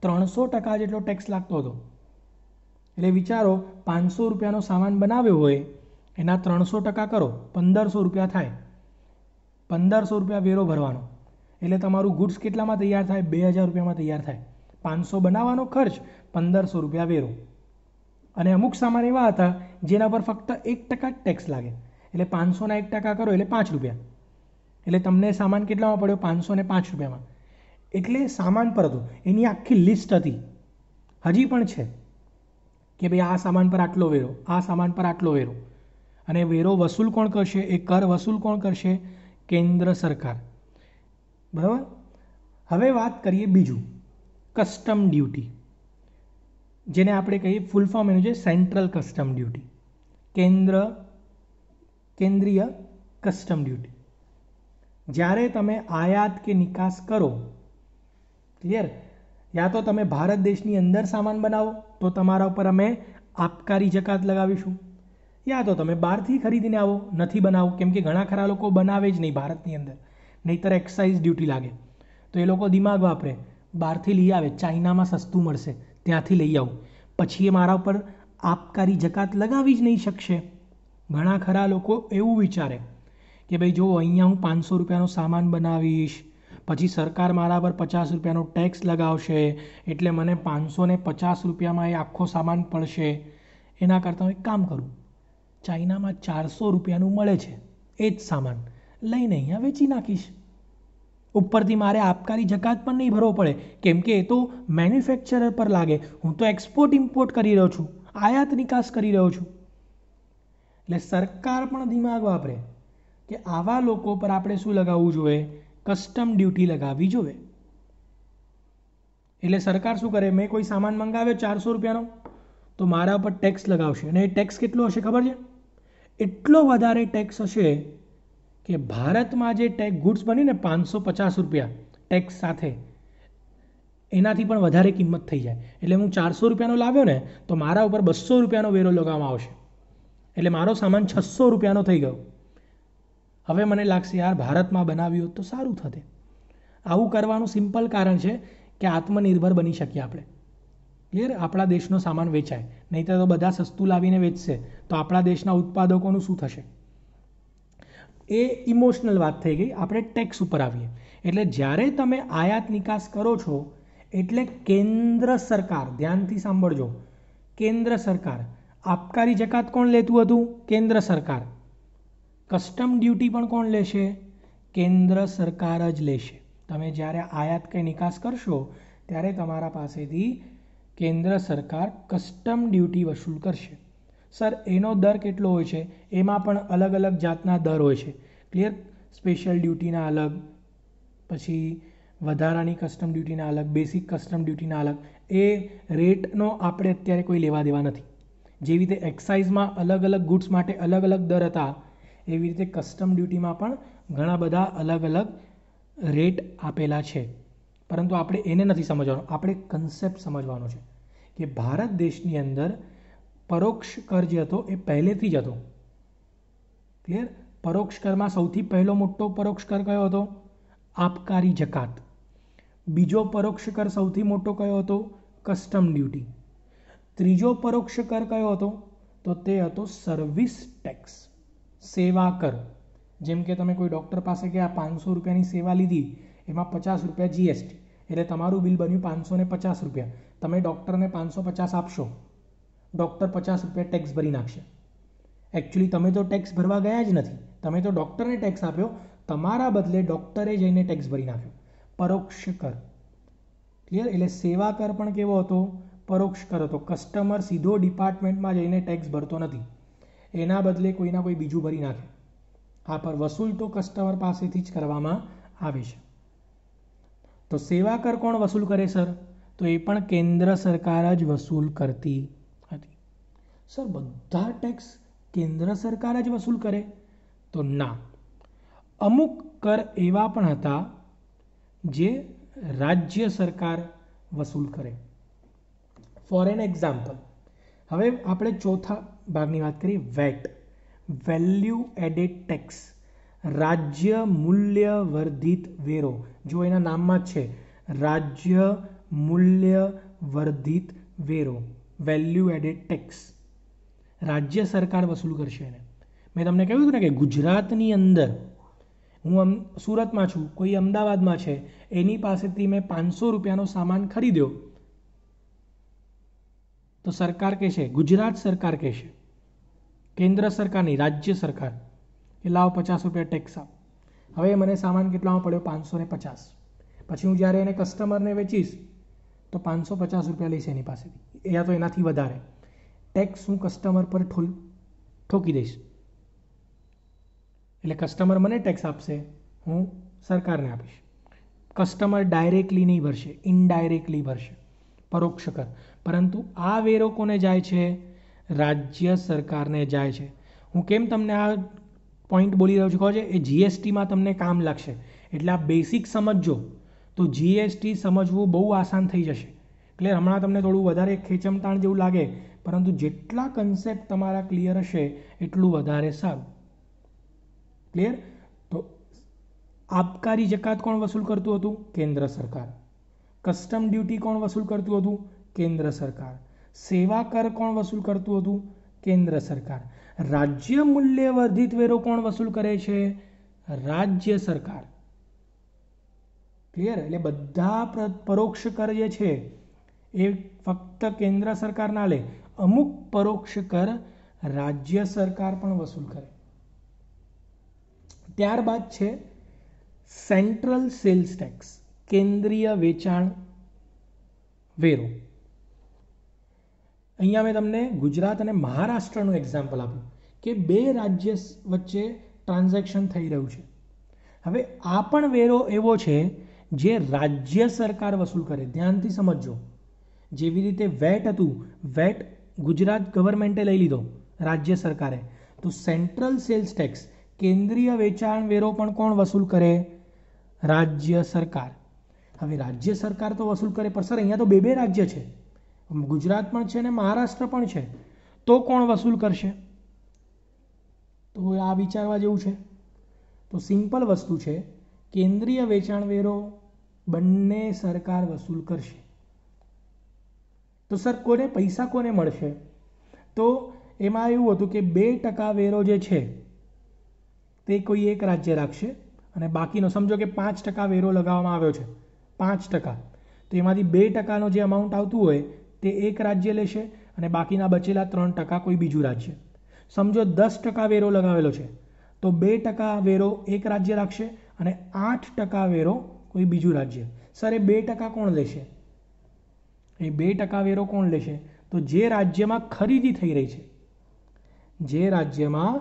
Speaker 1: ત્રણસો ટકા જેટલો ટેક્સ લાગતો હતો એટલે વિચારો પાંચસો રૂપિયાનો સામાન બનાવ્યો હોય એના ત્રણસો ટકા કરો પંદરસો રૂપિયા થાય પંદરસો રૂપિયા વેરો ભરવાનો એટલે તમારું ગુડ્સ કેટલામાં તૈયાર થાય બે હજાર રૂપિયામાં તૈયાર થાય પાંચસો બનાવવાનો ખર્ચ પંદરસો રૂપિયા વેરો અને અમુક સામાન એવા હતા જેના પર ફક્ત એક ટકા ટેક્સ લાગે એટલે પાંચસોના એક ટકા કરો એટલે પાંચ રૂપિયા એટલે તમને સામાન કેટલામાં પડ્યો પાંચસો ને પાંચ રૂપિયામાં એટલે સામાન પર હતો એની આખી લિસ્ટ હતી હજી પણ છે કે ભાઈ આ સામાન પર આટલો વેરો આ સામાન પર આટલો વેરો અને વેરો વસૂલ કોણ કરશે એ કર વસૂલ કોણ કરશે કેન્દ્ર સરકાર બરાબર હવે વાત કરીએ બીજું કસ્ટમ ડ્યુટી જેને આપણે કહીએ ફૂલ ફોર્મ એનું છે સેન્ટ્રલ કસ્ટમ ડ્યુટી કેન્દ્ર કેન્દ્રીય કસ્ટમ ડ્યુટી જ્યારે તમે આયાત કે નિકાસ કરો ક્લિયર યા તો તમે ભારત દેશની અંદર સામાન બનાવો તો તમારા ઉપર અમે આબકારી જકાત લગાવીશું યા તો તમે બહારથી ખરીદીને આવો નથી બનાવો કેમ કે ઘણા ખરા લોકો બનાવે જ નહીં ભારતની અંદર નહીંતર એક્સાઇઝ ડ્યુટી લાગે તો એ લોકો દિમાગ વાપરે બહારથી લઈ આવે ચાઇનામાં સસ્તું મળશે ત્યાંથી લઈ આવું પછી એ મારા ઉપર આપકારી જકાત લગાવી જ નહીં શકશે ઘણા ખરા લોકો એવું વિચારે કે ભાઈ જો અહીંયા હું પાંચસો રૂપિયાનો સામાન બનાવીશ પછી સરકાર મારા પર પચાસ રૂપિયાનો ટેક્સ લગાવશે એટલે મને પાંચસો ને પચાસ રૂપિયામાં એ આખો સામાન પડશે એના કરતાં એક કામ કરું ચાઇનામાં ચારસો રૂપિયાનું મળે છે એ જ સામાન લઈને અહીંયા વેચી નાખીશ ઉપરથી મારે આબકારી જકાત પણ નહીં ભરવો પડે કેમ કે એ તો મેન્યુફેક્ચરર પર લાગે હું તો એક્સપોર્ટ ઇમ્પોર્ટ કરી રહ્યો છું આયાત નિકાસ કરી રહ્યો છું એટલે સરકાર પણ દિમાગ વાપરે કે આવા લોકો પર આપણે શું લગાવવું જોઈએ કસ્ટમ ડ્યુટી લગાવવી જોઈએ એટલે સરકાર શું કરે મેં કોઈ સામાન મંગાવ્યો ચારસો રૂપિયાનો તો મારા પર ટેક્સ લગાવશે અને એ ટેક્સ કેટલો હશે ખબર છે એટલો વધારે ટેક્સ હશે કે ભારતમાં જે ટેક ગુડ્સ બની ને પાંચસો પચાસ રૂપિયા ટેક્સ સાથે એનાથી પણ વધારે કિંમત થઈ જાય એટલે હું ચારસો રૂપિયાનો લાવ્યો ને તો મારા ઉપર બસો રૂપિયાનો વેરો લગાવવામાં આવશે એટલે મારો સામાન છસો રૂપિયાનો થઈ ગયો હવે મને લાગશે યાર ભારતમાં બનાવ્યું તો સારું થતે આવું કરવાનું સિમ્પલ કારણ છે કે આત્મનિર્ભર બની શકીએ આપણે ક્લિયર આપણા દેશનો સામાન વેચાય નહીં તો બધા સસ્તું લાવીને વેચશે તો આપણા દેશના ઉત્પાદકોનું શું થશે એ ઇમોશનલ વાત થઈ ગઈ આપણે ટેક્સ ઉપર આવીએ એટલે જ્યારે તમે આયાત નિકાસ કરો છો એટલે કેન્દ્ર સરકાર ધ્યાનથી સાંભળજો કેન્દ્ર સરકાર આપકારી જકાત કોણ લેતું હતું કેન્દ્ર સરકાર કસ્ટમ ડ્યુટી પણ કોણ લેશે કેન્દ્ર સરકાર જ લેશે તમે જ્યારે આયાત કે નિકાસ કરશો ત્યારે તમારા પાસેથી કેન્દ્ર સરકાર કસ્ટમ ડ્યુટી વસૂલ કરશે સર એનો દર કેટલો હોય છે એમાં પણ અલગ અલગ જાતના દર હોય છે ક્લિયર સ્પેશિયલ ડ્યુટીના અલગ પછી વધારાની કસ્ટમ ડ્યુટીના અલગ બેસિક કસ્ટમ ડ્યુટીના અલગ એ રેટનો આપણે અત્યારે કોઈ લેવા દેવા નથી જેવી રીતે એક્સાઇઝમાં અલગ અલગ ગુડ્સ માટે અલગ અલગ દર હતા એવી રીતે કસ્ટમ ડ્યુટીમાં પણ ઘણા બધા અલગ અલગ રેટ આપેલા છે પરંતુ આપણે એને નથી સમજવાનું આપણે કન્સેપ્ટ સમજવાનો છે કે ભારત દેશની અંદર પરોક્ષ કર જે હતો એ પહેલેથી જ હતો ક્લિયર પરોક્ષ કરમાં સૌથી પહેલો મોટો પરોક્ષ કર કયો હતો આપકારી જકાત બીજો પરોક્ષ કર સૌથી મોટો કયો હતો કસ્ટમ ડ્યુટી ત્રીજો પરોક્ષ કર કયો હતો તો તે હતો સર્વિસ ટેક્સ સેવા કર જેમ કે તમે કોઈ ડૉક્ટર પાસે કે આ પાંચસો રૂપિયાની સેવા લીધી એમાં પચાસ રૂપિયા જીએસટી એટલે તમારું બિલ બન્યું પાંચસો પચાસ રૂપિયા તમે ડૉક્ટરને પાંચસો પચાસ આપશો ડૉક્ટર પચાસ રૂપિયા ટેક્સ ભરી નાખશે એકચ્યુઅલી તમે તો ટેક્સ ભરવા ગયા જ નથી તમે તો ડૉક્ટરને ટેક્સ આપ્યો તમારા બદલે ડૉક્ટરે જઈને ટેક્સ ભરી નાખ્યો પરોક્ષ કર ક્લિયર એટલે સેવા કર પણ કેવો હતો પરોક્ષ કર હતો કસ્ટમર સીધો ડિપાર્ટમેન્ટમાં જઈને ટેક્સ ભરતો નથી એના બદલે કોઈના કોઈ બીજું ભરી નાખે આ પર વસૂલ તો કસ્ટમર પાસેથી જ કરવામાં આવે છે તો સેવા કર કોણ વસૂલ કરે સર તો એ પણ કેન્દ્ર સરકાર જ વસૂલ કરતી સર બધા ટેક્સ કેન્દ્ર સરકાર જ વસૂલ કરે તો ના અમુક કર એવા પણ હતા જે રાજ્ય સરકાર વસૂલ કરે ફોર એન એક્ઝામ્પલ હવે આપણે ચોથા ભાગની વાત કરીએ વેટ વેલ્યુ એડેડ ટેક્સ રાજ્ય મૂલ્ય વર્ધિત વેરો જો એના નામમાં છે રાજ્ય મૂલ્ય વર્ધિત વેરો વેલ્યુ એડેડ ટેક્સ રાજ્ય સરકાર વસૂલ કરશે એને મેં તમને કહ્યું હતું ને કે ગુજરાતની અંદર હું અમ સુરતમાં છું કોઈ અમદાવાદમાં છે એની પાસેથી મેં પાંચસો રૂપિયાનો સામાન ખરીદ્યો તો સરકાર કહે ગુજરાત સરકાર કહેશે કેન્દ્ર સરકાર નહીં રાજ્ય સરકાર કે લાવ પચાસ રૂપિયા ટેક્સ આપ હવે મને સામાન કેટલામાં પડ્યો પાંચસો ને પચાસ પછી હું જ્યારે એને કસ્ટમરને વેચીશ તો પાંચસો પચાસ રૂપિયા લઈશ એની પાસેથી યા તો એનાથી વધારે ટેક્સ હું કસ્ટમર પર ઠોલ ઠોકી દઈશ એટલે કસ્ટમર મને ટેક્સ આપશે હું સરકારને આપીશ કસ્ટમર ડાયરેક્ટલી નહીં ભરશે ઇનડાયરેક્ટલી ભરશે પરોક્ષ કર પરંતુ આ વેરો કોને જાય છે રાજ્ય સરકારને જાય છે હું કેમ તમને આ પોઈન્ટ બોલી રહ્યો છું કહો છે એ જીએસટીમાં તમને કામ લાગશે એટલે આ બેસિક સમજજો તો જીએસટી સમજવું બહુ આસાન થઈ જશે એટલે હમણાં તમને થોડું વધારે ખેંચમતાણ જેવું લાગે પરંતુ જેટલા કન્સેપ્ટ તમારા ક્લિયર હશે એટલું વધારે સારું ક્લિયર તો આબકારી જકાત કોણ વસૂલ કરતું હતું કેન્દ્ર સરકાર કસ્ટમ ડ્યુટી કોણ વસૂલ કરતું હતું કેન્દ્ર સરકાર સેવા કર કોણ વસૂલ કરતું હતું કેન્દ્ર સરકાર રાજ્ય મૂલ્ય વર્ધિત વેરો કોણ વસૂલ કરે છે રાજ્ય સરકાર ક્લિયર એટલે બધા પરોક્ષ કર જે છે એ ફક્ત કેન્દ્ર સરકાર ના લે અમુક પરોક્ષ કર રાજ્ય સરકાર પણ વસૂલ કરે ત્યારબાદ છે સેન્ટ્રલ સેલ્સ ટેક્સ કેન્દ્રીય વેચાણ વેરો અહીંયા મેં તમને ગુજરાત અને મહારાષ્ટ્રનું એક્ઝામ્પલ આપ્યું કે બે રાજ્ય વચ્ચે ટ્રાન્ઝેક્શન થઈ રહ્યું છે હવે આ પણ વેરો એવો છે જે રાજ્ય સરકાર વસૂલ કરે ધ્યાનથી સમજજો જેવી રીતે વેટ હતું વેટ ગુજરાત ગવર્મેન્ટે લઈ લીધો રાજ્ય સરકારે તો સેન્ટ્રલ સેલ્સ ટેક્સ કેન્દ્રીય વેચાણ વેરો પણ કોણ વસૂલ કરે રાજ્ય સરકાર હવે રાજ્ય સરકાર તો વસૂલ કરે પણ સર અહીંયા તો બે બે રાજ્ય છે ગુજરાત પણ છે ને મહારાષ્ટ્ર પણ છે તો કોણ વસૂલ કરશે તો આ વિચારવા જેવું છે તો સિમ્પલ વસ્તુ છે કેન્દ્રીય વેચાણ વેરો બંને સરકાર વસૂલ કરશે તો સર કોને પૈસા કોને મળશે તો એમાં એવું હતું કે બે ટકા વેરો જે છે તે કોઈ એક રાજ્ય રાખશે અને બાકીનો સમજો કે પાંચ ટકા વેરો લગાવવામાં આવ્યો છે પાંચ ટકા તો એમાંથી બે ટકાનો જે અમાઉન્ટ આવતું હોય તે એક રાજ્ય લેશે અને બાકીના બચેલા ત્રણ ટકા કોઈ બીજું રાજ્ય સમજો દસ ટકા વેરો લગાવેલો છે તો બે ટકા વેરો એક રાજ્ય રાખશે અને આઠ ટકા વેરો કોઈ બીજું રાજ્ય સર એ બે ટકા કોણ લેશે અહીં બે ટકા વેરો કોણ લેશે તો જે રાજ્યમાં ખરીદી થઈ રહી છે જે રાજ્યમાં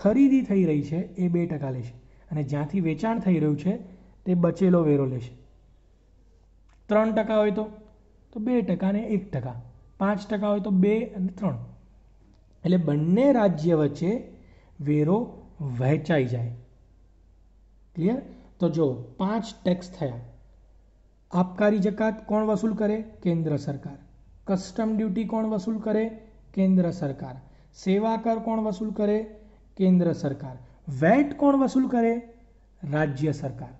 Speaker 1: ખરીદી થઈ રહી છે એ બે ટકા લેશે અને જ્યાંથી વેચાણ થઈ રહ્યું છે તે બચેલો વેરો લેશે ત્રણ ટકા હોય તો તો બે ટકા ને એક ટકા પાંચ ટકા હોય તો બે અને ત્રણ એટલે બંને રાજ્ય વચ્ચે વેરો વહેંચાઈ જાય ક્લિયર તો જો પાંચ ટેક્સ થયા આબકારી જકાત કોણ વસૂલ કરે કેન્દ્ર સરકાર કસ્ટમ ડ્યુટી કોણ વસૂલ કરે કેન્દ્ર સરકાર સેવા કર કોણ વસૂલ કરે કેન્દ્ર સરકાર વેટ કોણ વસૂલ કરે રાજ્ય સરકાર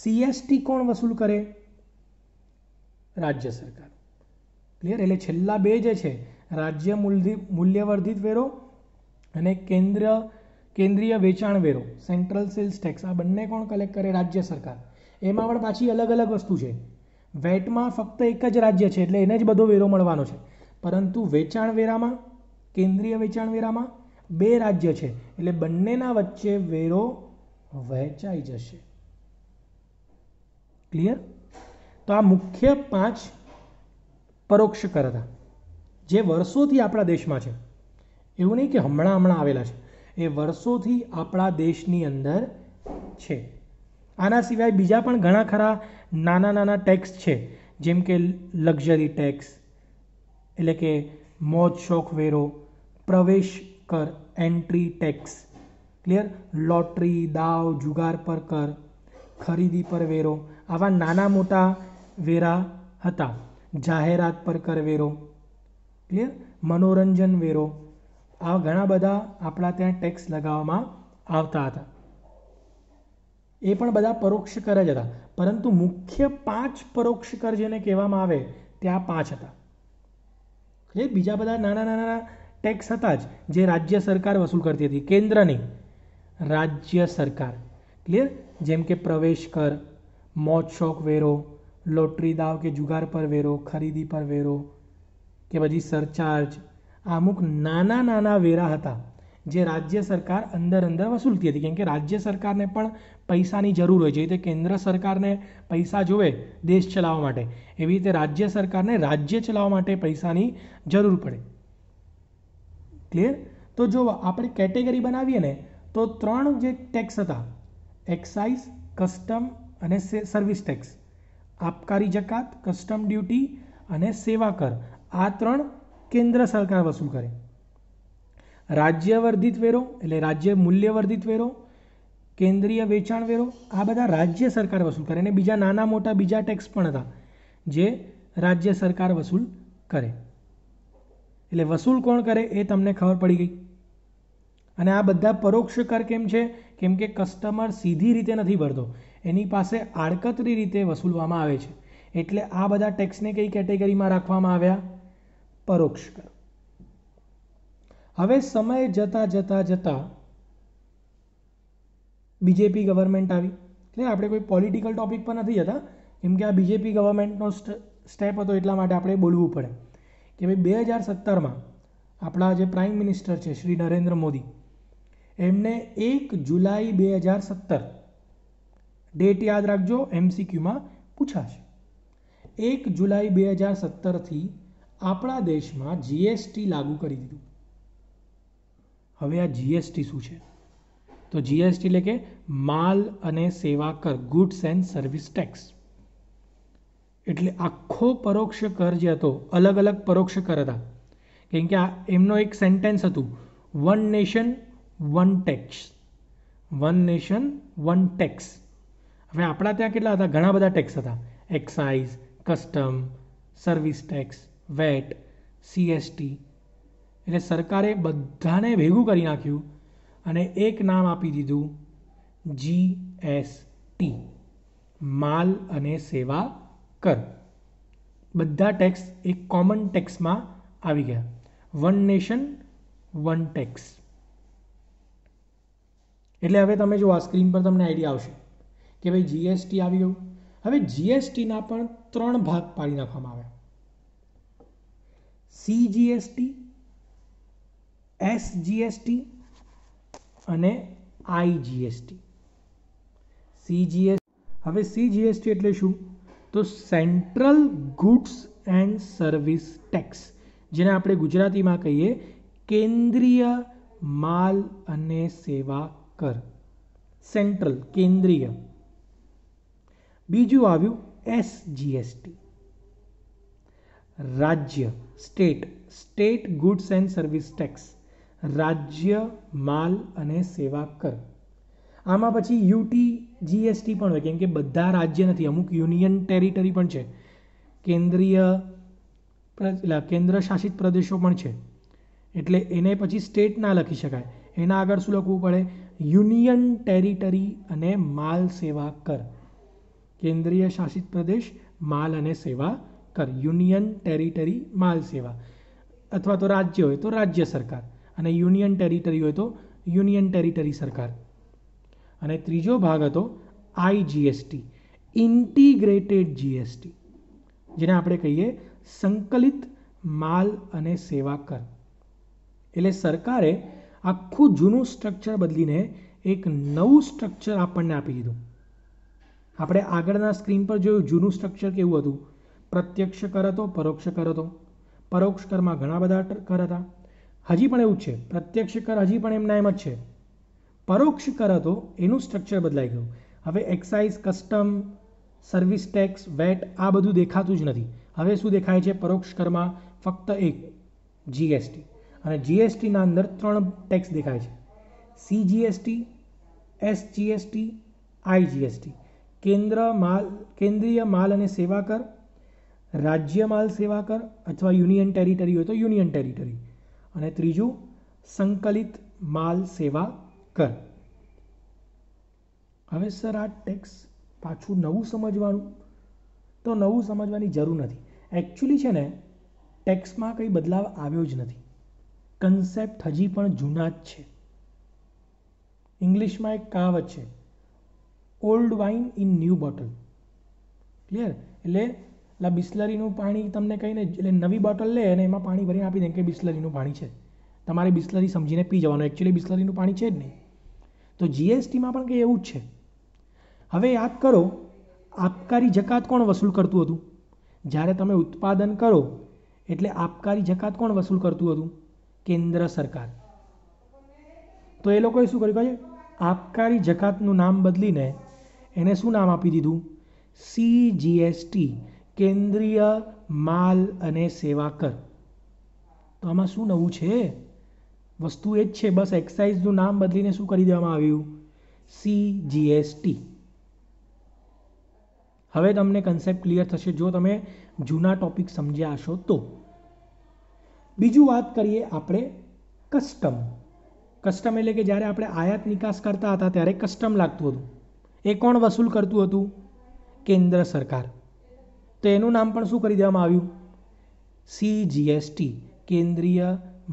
Speaker 1: સીએસટી કોણ વસૂલ કરે રાજ્ય સરકાર ક્લિયર એટલે છેલ્લા બે જે છે રાજ્ય મૂલ્યવર્ધિત વેરો અને કેન્દ્ર કેન્દ્રીય વેચાણ વેરો સેન્ટ્રલ સેલ્સ ટેક્સ આ બંને કોણ કલેક્ટ કરે રાજ્ય સરકાર એમાં પણ પાછી અલગ અલગ વસ્તુ છે વેટમાં ફક્ત એક જ રાજ્ય છે એટલે એને જ બધો વેરો મળવાનો છે પરંતુ વેચાણ વેરામાં કેન્દ્રીય વેચાણ વેરામાં બે રાજ્ય છે એટલે બંનેના વચ્ચે વેરો વહેંચાઈ જશે ક્લિયર તો આ મુખ્ય પાંચ પરોક્ષ કર હતા જે વર્ષોથી આપણા દેશમાં છે એવું નહીં કે હમણાં હમણાં આવેલા છે એ વર્ષોથી આપણા દેશની અંદર છે આના સિવાય બીજા પણ ઘણા ખરા નાના નાના ટેક્સ છે જેમ કે લક્ઝરી ટેક્સ એટલે કે મોજ શોખ વેરો પ્રવેશ કર એન્ટ્રી ટેક્સ ક્લિયર લોટરી દાવ જુગાર પર કર ખરીદી પર વેરો આવા નાના મોટા વેરા હતા જાહેરાત પર કર વેરો ક્લિયર મનોરંજન વેરો આ ઘણા બધા આપણા ત્યાં ટેક્સ લગાવવામાં આવતા હતા એ પણ બધા પરોક્ષ કર જ હતા પરંતુ મુખ્ય પાંચ પરોક્ષ કર જેને કહેવામાં આવે ત્યાં પાંચ હતા એટલે બીજા બધા નાના નાના ટેક્સ હતા જ જે રાજ્ય સરકાર વસૂલ કરતી હતી કેન્દ્ર નહીં રાજ્ય સરકાર ક્લિયર જેમ કે પ્રવેશ કર મોજ શોખ વેરો લોટરી દાવ કે જુગાર પર વેરો ખરીદી પર વેરો કે પછી સરચાર્જ આ અમુક નાના નાના વેરા હતા જે રાજ્ય સરકાર અંદર અંદર વસૂલતી હતી કેમ કે રાજ્ય સરકારને પણ પૈસાની જરૂર હોય જે રીતે કેન્દ્ર સરકારને પૈસા જોવે દેશ ચલાવવા માટે એવી રીતે રાજ્ય સરકારને રાજ્ય ચલાવવા માટે પૈસાની જરૂર પડે ક્લિયર તો જો આપણે કેટેગરી બનાવીએ ને તો ત્રણ જે ટેક્સ હતા એક્સાઇઝ કસ્ટમ અને સર્વિસ ટેક્સ આપકારી જકાત કસ્ટમ ડ્યુટી અને સેવા કર આ ત્રણ કેન્દ્ર સરકાર વસૂલ કરે રાજ્યવર્ધિત વેરો એટલે રાજ્ય મૂલ્યવર્ધિત વેરો કેન્દ્રીય વેચાણ વેરો આ બધા રાજ્ય સરકાર વસૂલ કરે અને બીજા નાના મોટા બીજા ટેક્સ પણ હતા જે રાજ્ય સરકાર વસૂલ કરે એટલે વસૂલ કોણ કરે એ તમને ખબર પડી ગઈ અને આ બધા પરોક્ષ કર કેમ છે કેમ કે કસ્ટમર સીધી રીતે નથી ભરતો એની પાસે આડકતરી રીતે વસૂલવામાં આવે છે એટલે આ બધા ટેક્સને કઈ કેટેગરીમાં રાખવામાં આવ્યા પરોક્ષ કર હવે સમય જતાં જતાં જતાં બીજેપી ગવર્મેન્ટ આવી એટલે આપણે કોઈ પોલિટિકલ ટોપિક પર નથી જતા કેમ કે આ બીજેપી ગવર્મેન્ટનો સ્ટેપ હતો એટલા માટે આપણે બોલવું પડે કે ભાઈ બે હજાર સત્તરમાં આપણા જે પ્રાઇમ મિનિસ્ટર છે શ્રી નરેન્દ્ર મોદી એમને એક જુલાઈ બે હજાર સત્તર ડેટ યાદ રાખજો એમસીક્યુમાં પૂછાશે એક જુલાઈ બે હજાર સત્તરથી આપણા દેશમાં જીએસટી લાગુ કરી દીધું હવે આ જીએસટી શું છે તો જીએસટી એટલે કે માલ અને સેવા કર ગુડ્સ એન્ડ સર્વિસ ટેક્સ એટલે આખો પરોક્ષ કર જે હતો અલગ અલગ પરોક્ષ કર હતા કેમ કે આ એમનો એક સેન્ટેન્સ હતું one nation one tax one nation one tax હવે આપણા ત્યાં કેટલા હતા ઘણા બધા ટેક્સ હતા excise custom service tax VAT CST એટલે સરકારે બધાને ભેગું કરી નાખ્યું અને એક નામ આપી દીધું જીએસટી માલ અને સેવા કર બધા ટેક્સ એક કોમન ટેક્સમાં આવી ગયા વન નેશન વન ટેક્સ એટલે હવે તમે જો આ સ્ક્રીન પર તમને આઈડિયા આવશે કે ભાઈ જીએસટી આવી ગયું હવે જીએસટીના પણ ત્રણ ભાગ પાડી નાખવામાં આવ્યા સીજીએસટી એસ જીએસટી અને આઈ જીએસટી સી હવે સીજીએસટી એટલે શું તો central goods and service tax જેને આપણે ગુજરાતીમાં કહીએ કેન્દ્રીય માલ અને સેવા કર સેન્ટ્રલ કેન્દ્રીય બીજું આવ્યું એસ જીએસટી રાજ્ય state state goods and service tax રાજ્ય માલ અને સેવા કર આમાં પછી યુટી જીએસટી પણ હોય કેમ કે બધા રાજ્ય નથી અમુક યુનિયન ટેરિટરી પણ છે કેન્દ્રીય કેન્દ્ર શાસિત પ્રદેશો પણ છે એટલે એને પછી સ્ટેટ ના લખી શકાય એના આગળ શું લખવું પડે યુનિયન ટેરિટરી અને માલ સેવા કર કેન્દ્રીય શાસિત પ્રદેશ માલ અને સેવા કર યુનિયન ટેરિટરી માલ સેવા અથવા તો રાજ્ય હોય તો રાજ્ય સરકાર અને યુનિયન ટેરિટરી હોય તો યુનિયન ટેરિટરી સરકાર અને ત્રીજો ભાગ હતો આઈ જીએસટી ઇન્ટિગ્રેટેડ જીએસટી જેને આપણે કહીએ સંકલિત માલ અને સેવા કર એટલે સરકારે આખું જૂનું સ્ટ્રક્ચર બદલીને એક નવું સ્ટ્રક્ચર આપણને આપી દીધું આપણે આગળના સ્ક્રીન પર જોયું જૂનું સ્ટ્રક્ચર કેવું હતું પ્રત્યક્ષ કર હતો પરોક્ષ કર હતો પરોક્ષ કરમાં ઘણા બધા કર હતા હજી પણ એવું જ છે પ્રત્યક્ષ કર હજી પણ એમના એમ જ છે પરોક્ષ કર હતો એનું સ્ટ્રક્ચર બદલાઈ ગયું હવે excise custom service tax VAT આ બધું દેખાતું જ નથી હવે શું દેખાય છે પરોક્ષ કરમાં ફક્ત એક જીએસટી અને જીએસટીના અંદર ત્રણ ટેક્સ દેખાય છે સીજીએસટી એસ એસજીએસટી આઈજીએસટી કેન્દ્ર માલ કેન્દ્રીય માલ અને સેવા કર રાજ્ય માલ સેવા કર અથવા યુનિયન ટેરિટરી હોય તો યુનિયન ટેરિટરી અને ત્રીજું સંકલિત માલ સેવા કર હવે સર આ ટેક્સ પાછું નવું સમજવાનું તો નવું સમજવાની જરૂર નથી એકચ્યુઅલી છે ને ટેક્સમાં કંઈ બદલાવ આવ્યો જ નથી કન્સેપ્ટ હજી પણ જૂના જ છે ઇંગ્લિશમાં એક કહાવત છે old wine in new bottle clear એટલે એટલે બિસ્લરીનું પાણી તમને કહીને એટલે નવી બોટલ લે અને એમાં પાણી ભરીને આપી દે કે બિસ્લરીનું પાણી છે તમારે બિસ્લરી સમજીને પી જવાનું એકચ્યુઅલી બિસ્લરીનું પાણી છે જ નહીં તો જીએસટીમાં પણ કંઈ એવું જ છે હવે યાદ કરો આપકારી જકાત કોણ વસૂલ કરતું હતું જ્યારે તમે ઉત્પાદન કરો એટલે આપકારી જકાત કોણ વસૂલ કરતું હતું કેન્દ્ર સરકાર તો એ લોકોએ શું કર્યું કહે આબકારી જકાતનું નામ બદલીને એને શું નામ આપી દીધું સી જીએસટી કેન્દ્રીય માલ અને સેવા કર તો આમાં શું નવું છે વસ્તુ એ જ છે બસ એક્સાઇઝનું નામ બદલીને શું કરી દેવામાં આવ્યું સી જીએસટી હવે તમને કન્સેપ્ટ ક્લિયર થશે જો તમે જૂના ટોપિક સમજ્યા હશો તો બીજું વાત કરીએ આપણે કસ્ટમ કસ્ટમ એટલે કે જ્યારે આપણે આયાત નિકાસ કરતા હતા ત્યારે કસ્ટમ લાગતું હતું એ કોણ વસૂલ કરતું હતું કેન્દ્ર સરકાર તો એનું નામ પણ શું કરી દેવામાં આવ્યું સીજીએસટી કેન્દ્રીય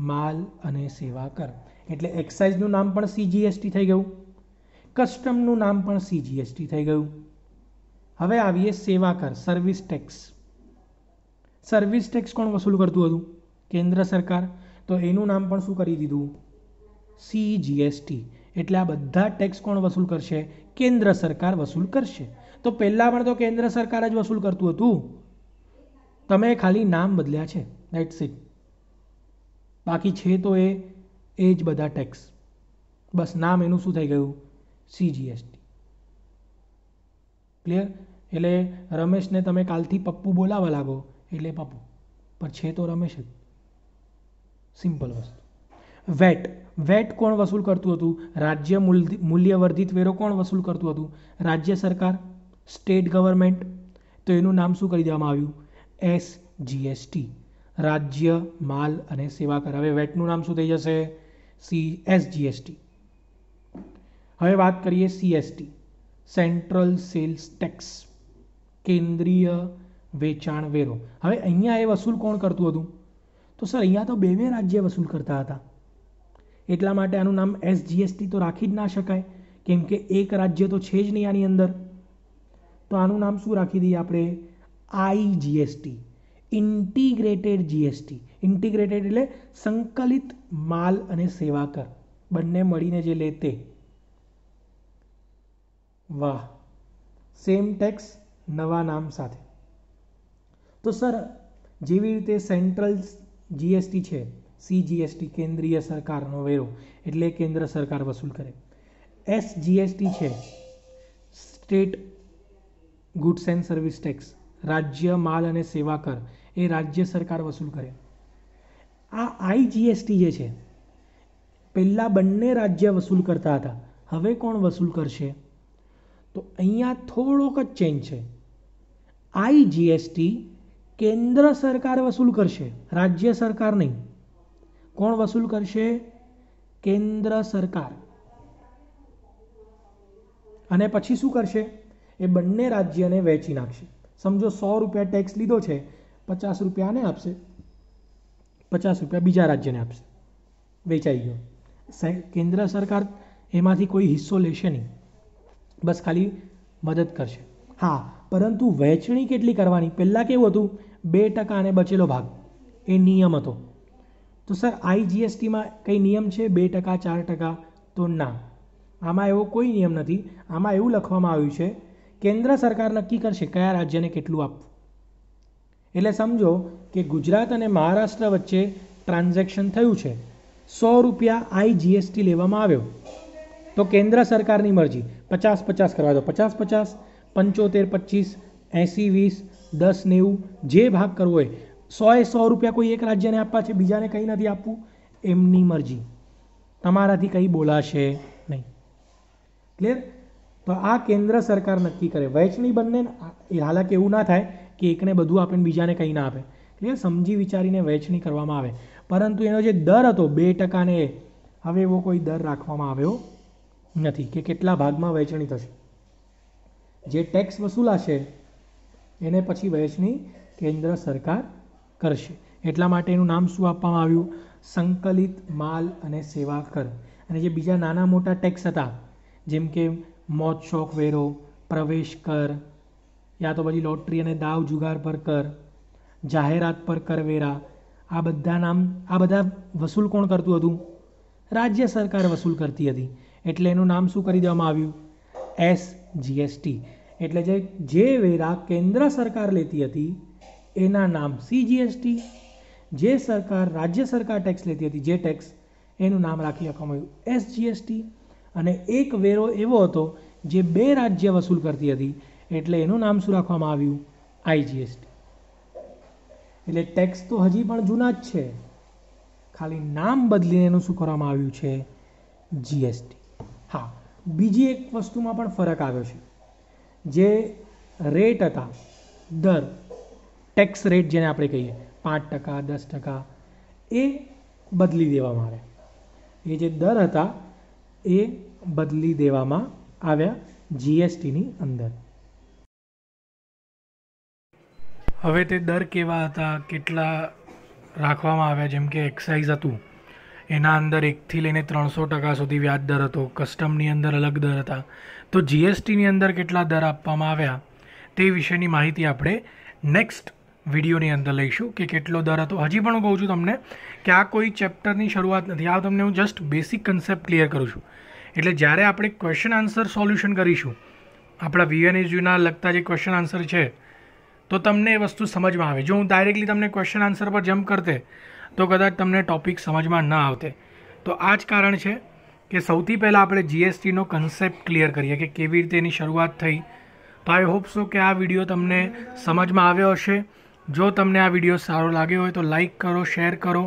Speaker 1: માલ અને સેવા કર એટલે એક્સાઇઝનું નામ પણ સીજીએસટી થઈ ગયું કસ્ટમનું નામ પણ સીજીએસટી થઈ ગયું હવે આવીએ સેવા કર સર્વિસ ટેક્સ સર્વિસ ટેક્સ કોણ વસૂલ કરતું હતું કેન્દ્ર સરકાર તો એનું નામ પણ શું કરી દીધું સીજીએસટી એટલે આ બધા ટેક્સ કોણ વસૂલ કરશે કેન્દ્ર સરકાર વસૂલ કરશે તો પહેલાં પણ તો કેન્દ્ર સરકાર જ વસૂલ કરતું હતું તમે ખાલી નામ બદલ્યા છે દેટ્સ ઇટ બાકી છે તો એ એ જ બધા ટેક્સ બસ નામ એનું શું થઈ ગયું સીજીએસટી ક્લિયર એટલે રમેશને તમે કાલથી પપ્પુ બોલાવા લાગો એટલે પપ્પુ પણ છે તો રમેશ જ સિમ્પલ વસ્તુ વેટ વેટ કોણ વસૂલ કરતું હતું રાજ્ય મૂલ્યવર્ધિત વેરો કોણ વસૂલ કરતું હતું રાજ્ય સરકાર સ્ટેટ ગવર્મેન્ટ તો એનું નામ શું કરી દેવામાં આવ્યું એસ જીએસટી રાજ્ય માલ અને સેવા કર હવે વેટનું નામ શું થઈ જશે સી એસ જીએસટી હવે વાત કરીએ સીએસટી સેન્ટ્રલ સેલ્સ ટેક્સ કેન્દ્રીય વેચાણ વેરો હવે અહીંયા એ વસૂલ કોણ કરતું હતું તો સર અહીંયા તો બે બે રાજ્ય વસૂલ કરતા હતા એટલા માટે આનું નામ એસજીએસટી તો રાખી જ ના શકાય કેમ કે એક રાજ્ય તો છે જ નહીં આની અંદર તો આનું નામ શું રાખી દઈએ આપણે I GST integrated GST integrated એટલે સંકલિત માલ અને સેવા કર બંને મળીને જે લે તે વાહ સેમ ટેક્સ નવા નામ સાથે તો સર જેવી રીતે સેન્ટ્રલ જીએસટી છે સીજીએસટી કેન્દ્રીય સરકારનો વેરો એટલે કેન્દ્ર સરકાર વસૂલ કરે એસ જીએસટી છે state goods and service tax રાજ્ય માલ અને સેવા કર એ રાજ્ય સરકાર વસૂલ કરે આ આઈજીએસટી જે છે પહેલાં બંને રાજ્ય વસૂલ કરતા હતા હવે કોણ વસૂલ કરશે તો અહીંયા થોડોક જ ચેન્જ છે આઈજીએસટી કેન્દ્ર સરકાર વસૂલ કરશે રાજ્ય સરકાર નહીં કોણ વસૂલ કરશે કેન્દ્ર સરકાર અને પછી શું કરશે એ બંને રાજ્યને વહેંચી નાખશે સમજો સો રૂપિયા ટેક્સ લીધો છે પચાસ રૂપિયાને આપશે પચાસ રૂપિયા બીજા રાજ્યને આપશે વેચાઈ ગયો કેન્દ્ર સરકાર એમાંથી કોઈ હિસ્સો લેશે નહીં બસ ખાલી મદદ કરશે હા પરંતુ વહેંચણી કેટલી કરવાની પહેલાં કેવું હતું બે ટકાને બચેલો ભાગ એ નિયમ હતો તો સર આઈજીએસટીમાં કઈ નિયમ છે બે ટકા ચાર ટકા તો ના આમાં એવો કોઈ નિયમ નથી આમાં એવું લખવામાં આવ્યું છે કેન્દ્ર સરકાર નક્કી કરશે કયા રાજ્યને કેટલું આપવું એટલે સમજો કે ગુજરાત અને મહારાષ્ટ્ર વચ્ચે ટ્રાન્ઝેક્શન થયું છે સો રૂપિયા આઈ જીએસટી લેવામાં આવ્યો તો કેન્દ્ર સરકારની મરજી પચાસ પચાસ કરવા દો પચાસ પચાસ પંચોતેર પચીસ એંસી વીસ દસ નેવું જે ભાગ કરવો હોય સોએ સો રૂપિયા કોઈ એક રાજ્યને આપવા છે બીજાને કંઈ નથી આપવું એમની મરજી તમારાથી કંઈ બોલાશે નહીં ક્લિયર તો આ કેન્દ્ર સરકાર નક્કી કરે વહેંચણી બંને હાલાકી એવું ના થાય કે એકને બધું આપે બીજાને કંઈ ના આપે એટલે સમજી વિચારીને વહેંચણી કરવામાં આવે પરંતુ એનો જે દર હતો બે ટકાને હવે એવો કોઈ દર રાખવામાં આવ્યો નથી કે કેટલા ભાગમાં વહેંચણી થશે જે ટેક્સ વસૂલાશે એને પછી વહેંચણી કેન્દ્ર સરકાર કરશે એટલા માટે એનું નામ શું આપવામાં આવ્યું સંકલિત માલ અને સેવા કર અને જે બીજા નાના મોટા ટેક્સ હતા જેમ કે મોત શોખ વેરો પ્રવેશ કર યા તો પછી લોટરી અને દાવ જુગાર પર કર જાહેરાત પર કરવેરા આ બધા નામ આ બધા વસૂલ કોણ કરતું હતું રાજ્ય સરકાર વસૂલ કરતી હતી એટલે એનું નામ શું કરી દેવામાં આવ્યું એસ જીએસટી એટલે જે જે વેરા કેન્દ્ર સરકાર લેતી હતી એના નામ સી જીએસટી જે સરકાર રાજ્ય સરકાર ટેક્સ લેતી હતી જે ટેક્સ એનું નામ રાખી રાખવામાં આવ્યું એસ જીએસટી અને એક વેરો એવો હતો જે બે રાજ્ય વસૂલ કરતી હતી એટલે એનું નામ શું રાખવામાં આવ્યું આઈજીએસટી એટલે ટેક્સ તો હજી પણ જૂના જ છે ખાલી નામ બદલીને એનું શું કરવામાં આવ્યું છે જીએસટી હા બીજી એક વસ્તુમાં પણ ફરક આવ્યો છે જે રેટ હતા દર ટેક્સ રેટ જેને આપણે કહીએ પાંચ ટકા દસ ટકા એ બદલી દેવા આવે એ જે દર હતા એ બદલી દેવામાં આવ્યા જીએસટીની અંદર હવે તે દર કેવા હતા કેટલા રાખવામાં આવ્યા જેમ કે એક્સાઇઝ હતું એના અંદર એકથી લઈને ત્રણસો ટકા સુધી વ્યાજ દર હતો કસ્ટમની અંદર અલગ દર હતા તો જીએસટીની અંદર કેટલા દર આપવામાં આવ્યા તે વિશેની માહિતી આપણે નેક્સ્ટ વિડીયોની અંદર લઈશું કે કેટલો દર હતો હજી પણ હું કહું છું તમને કે આ કોઈ ચેપ્ટરની શરૂઆત નથી આ તમને હું જસ્ટ બેસિક કન્સેપ્ટ ક્લિયર કરું છું એટલે જ્યારે આપણે ક્વેશ્ચન આન્સર સોલ્યુશન કરીશું આપણા વીએનએસયુના લગતા જે ક્વેશ્ચન આન્સર છે તો તમને એ વસ્તુ સમજમાં આવે જો હું ડાયરેક્ટલી તમને ક્વેશ્ચન આન્સર પર જમ્પ કરતે તો કદાચ તમને ટોપિક સમજમાં ન આવતે તો આ જ કારણ છે કે સૌથી પહેલાં આપણે જીએસટીનો કન્સેપ્ટ ક્લિયર કરીએ કે કેવી રીતે એની શરૂઆત થઈ તો આઈ હોપ સો કે આ વિડીયો તમને સમજમાં આવ્યો હશે જો તમને આ વિડીયો સારો લાગ્યો હોય તો લાઇક કરો શેર કરો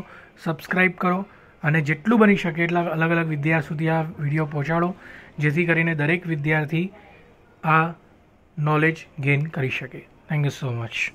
Speaker 1: સબસ્ક્રાઈબ કરો અને જેટલું બની શકે એટલા અલગ અલગ વિદ્યાર્થી સુધી આ વિડીયો પહોંચાડો જેથી કરીને દરેક વિદ્યાર્થી આ નોલેજ ગેઇન કરી શકે થેન્ક યુ સો મચ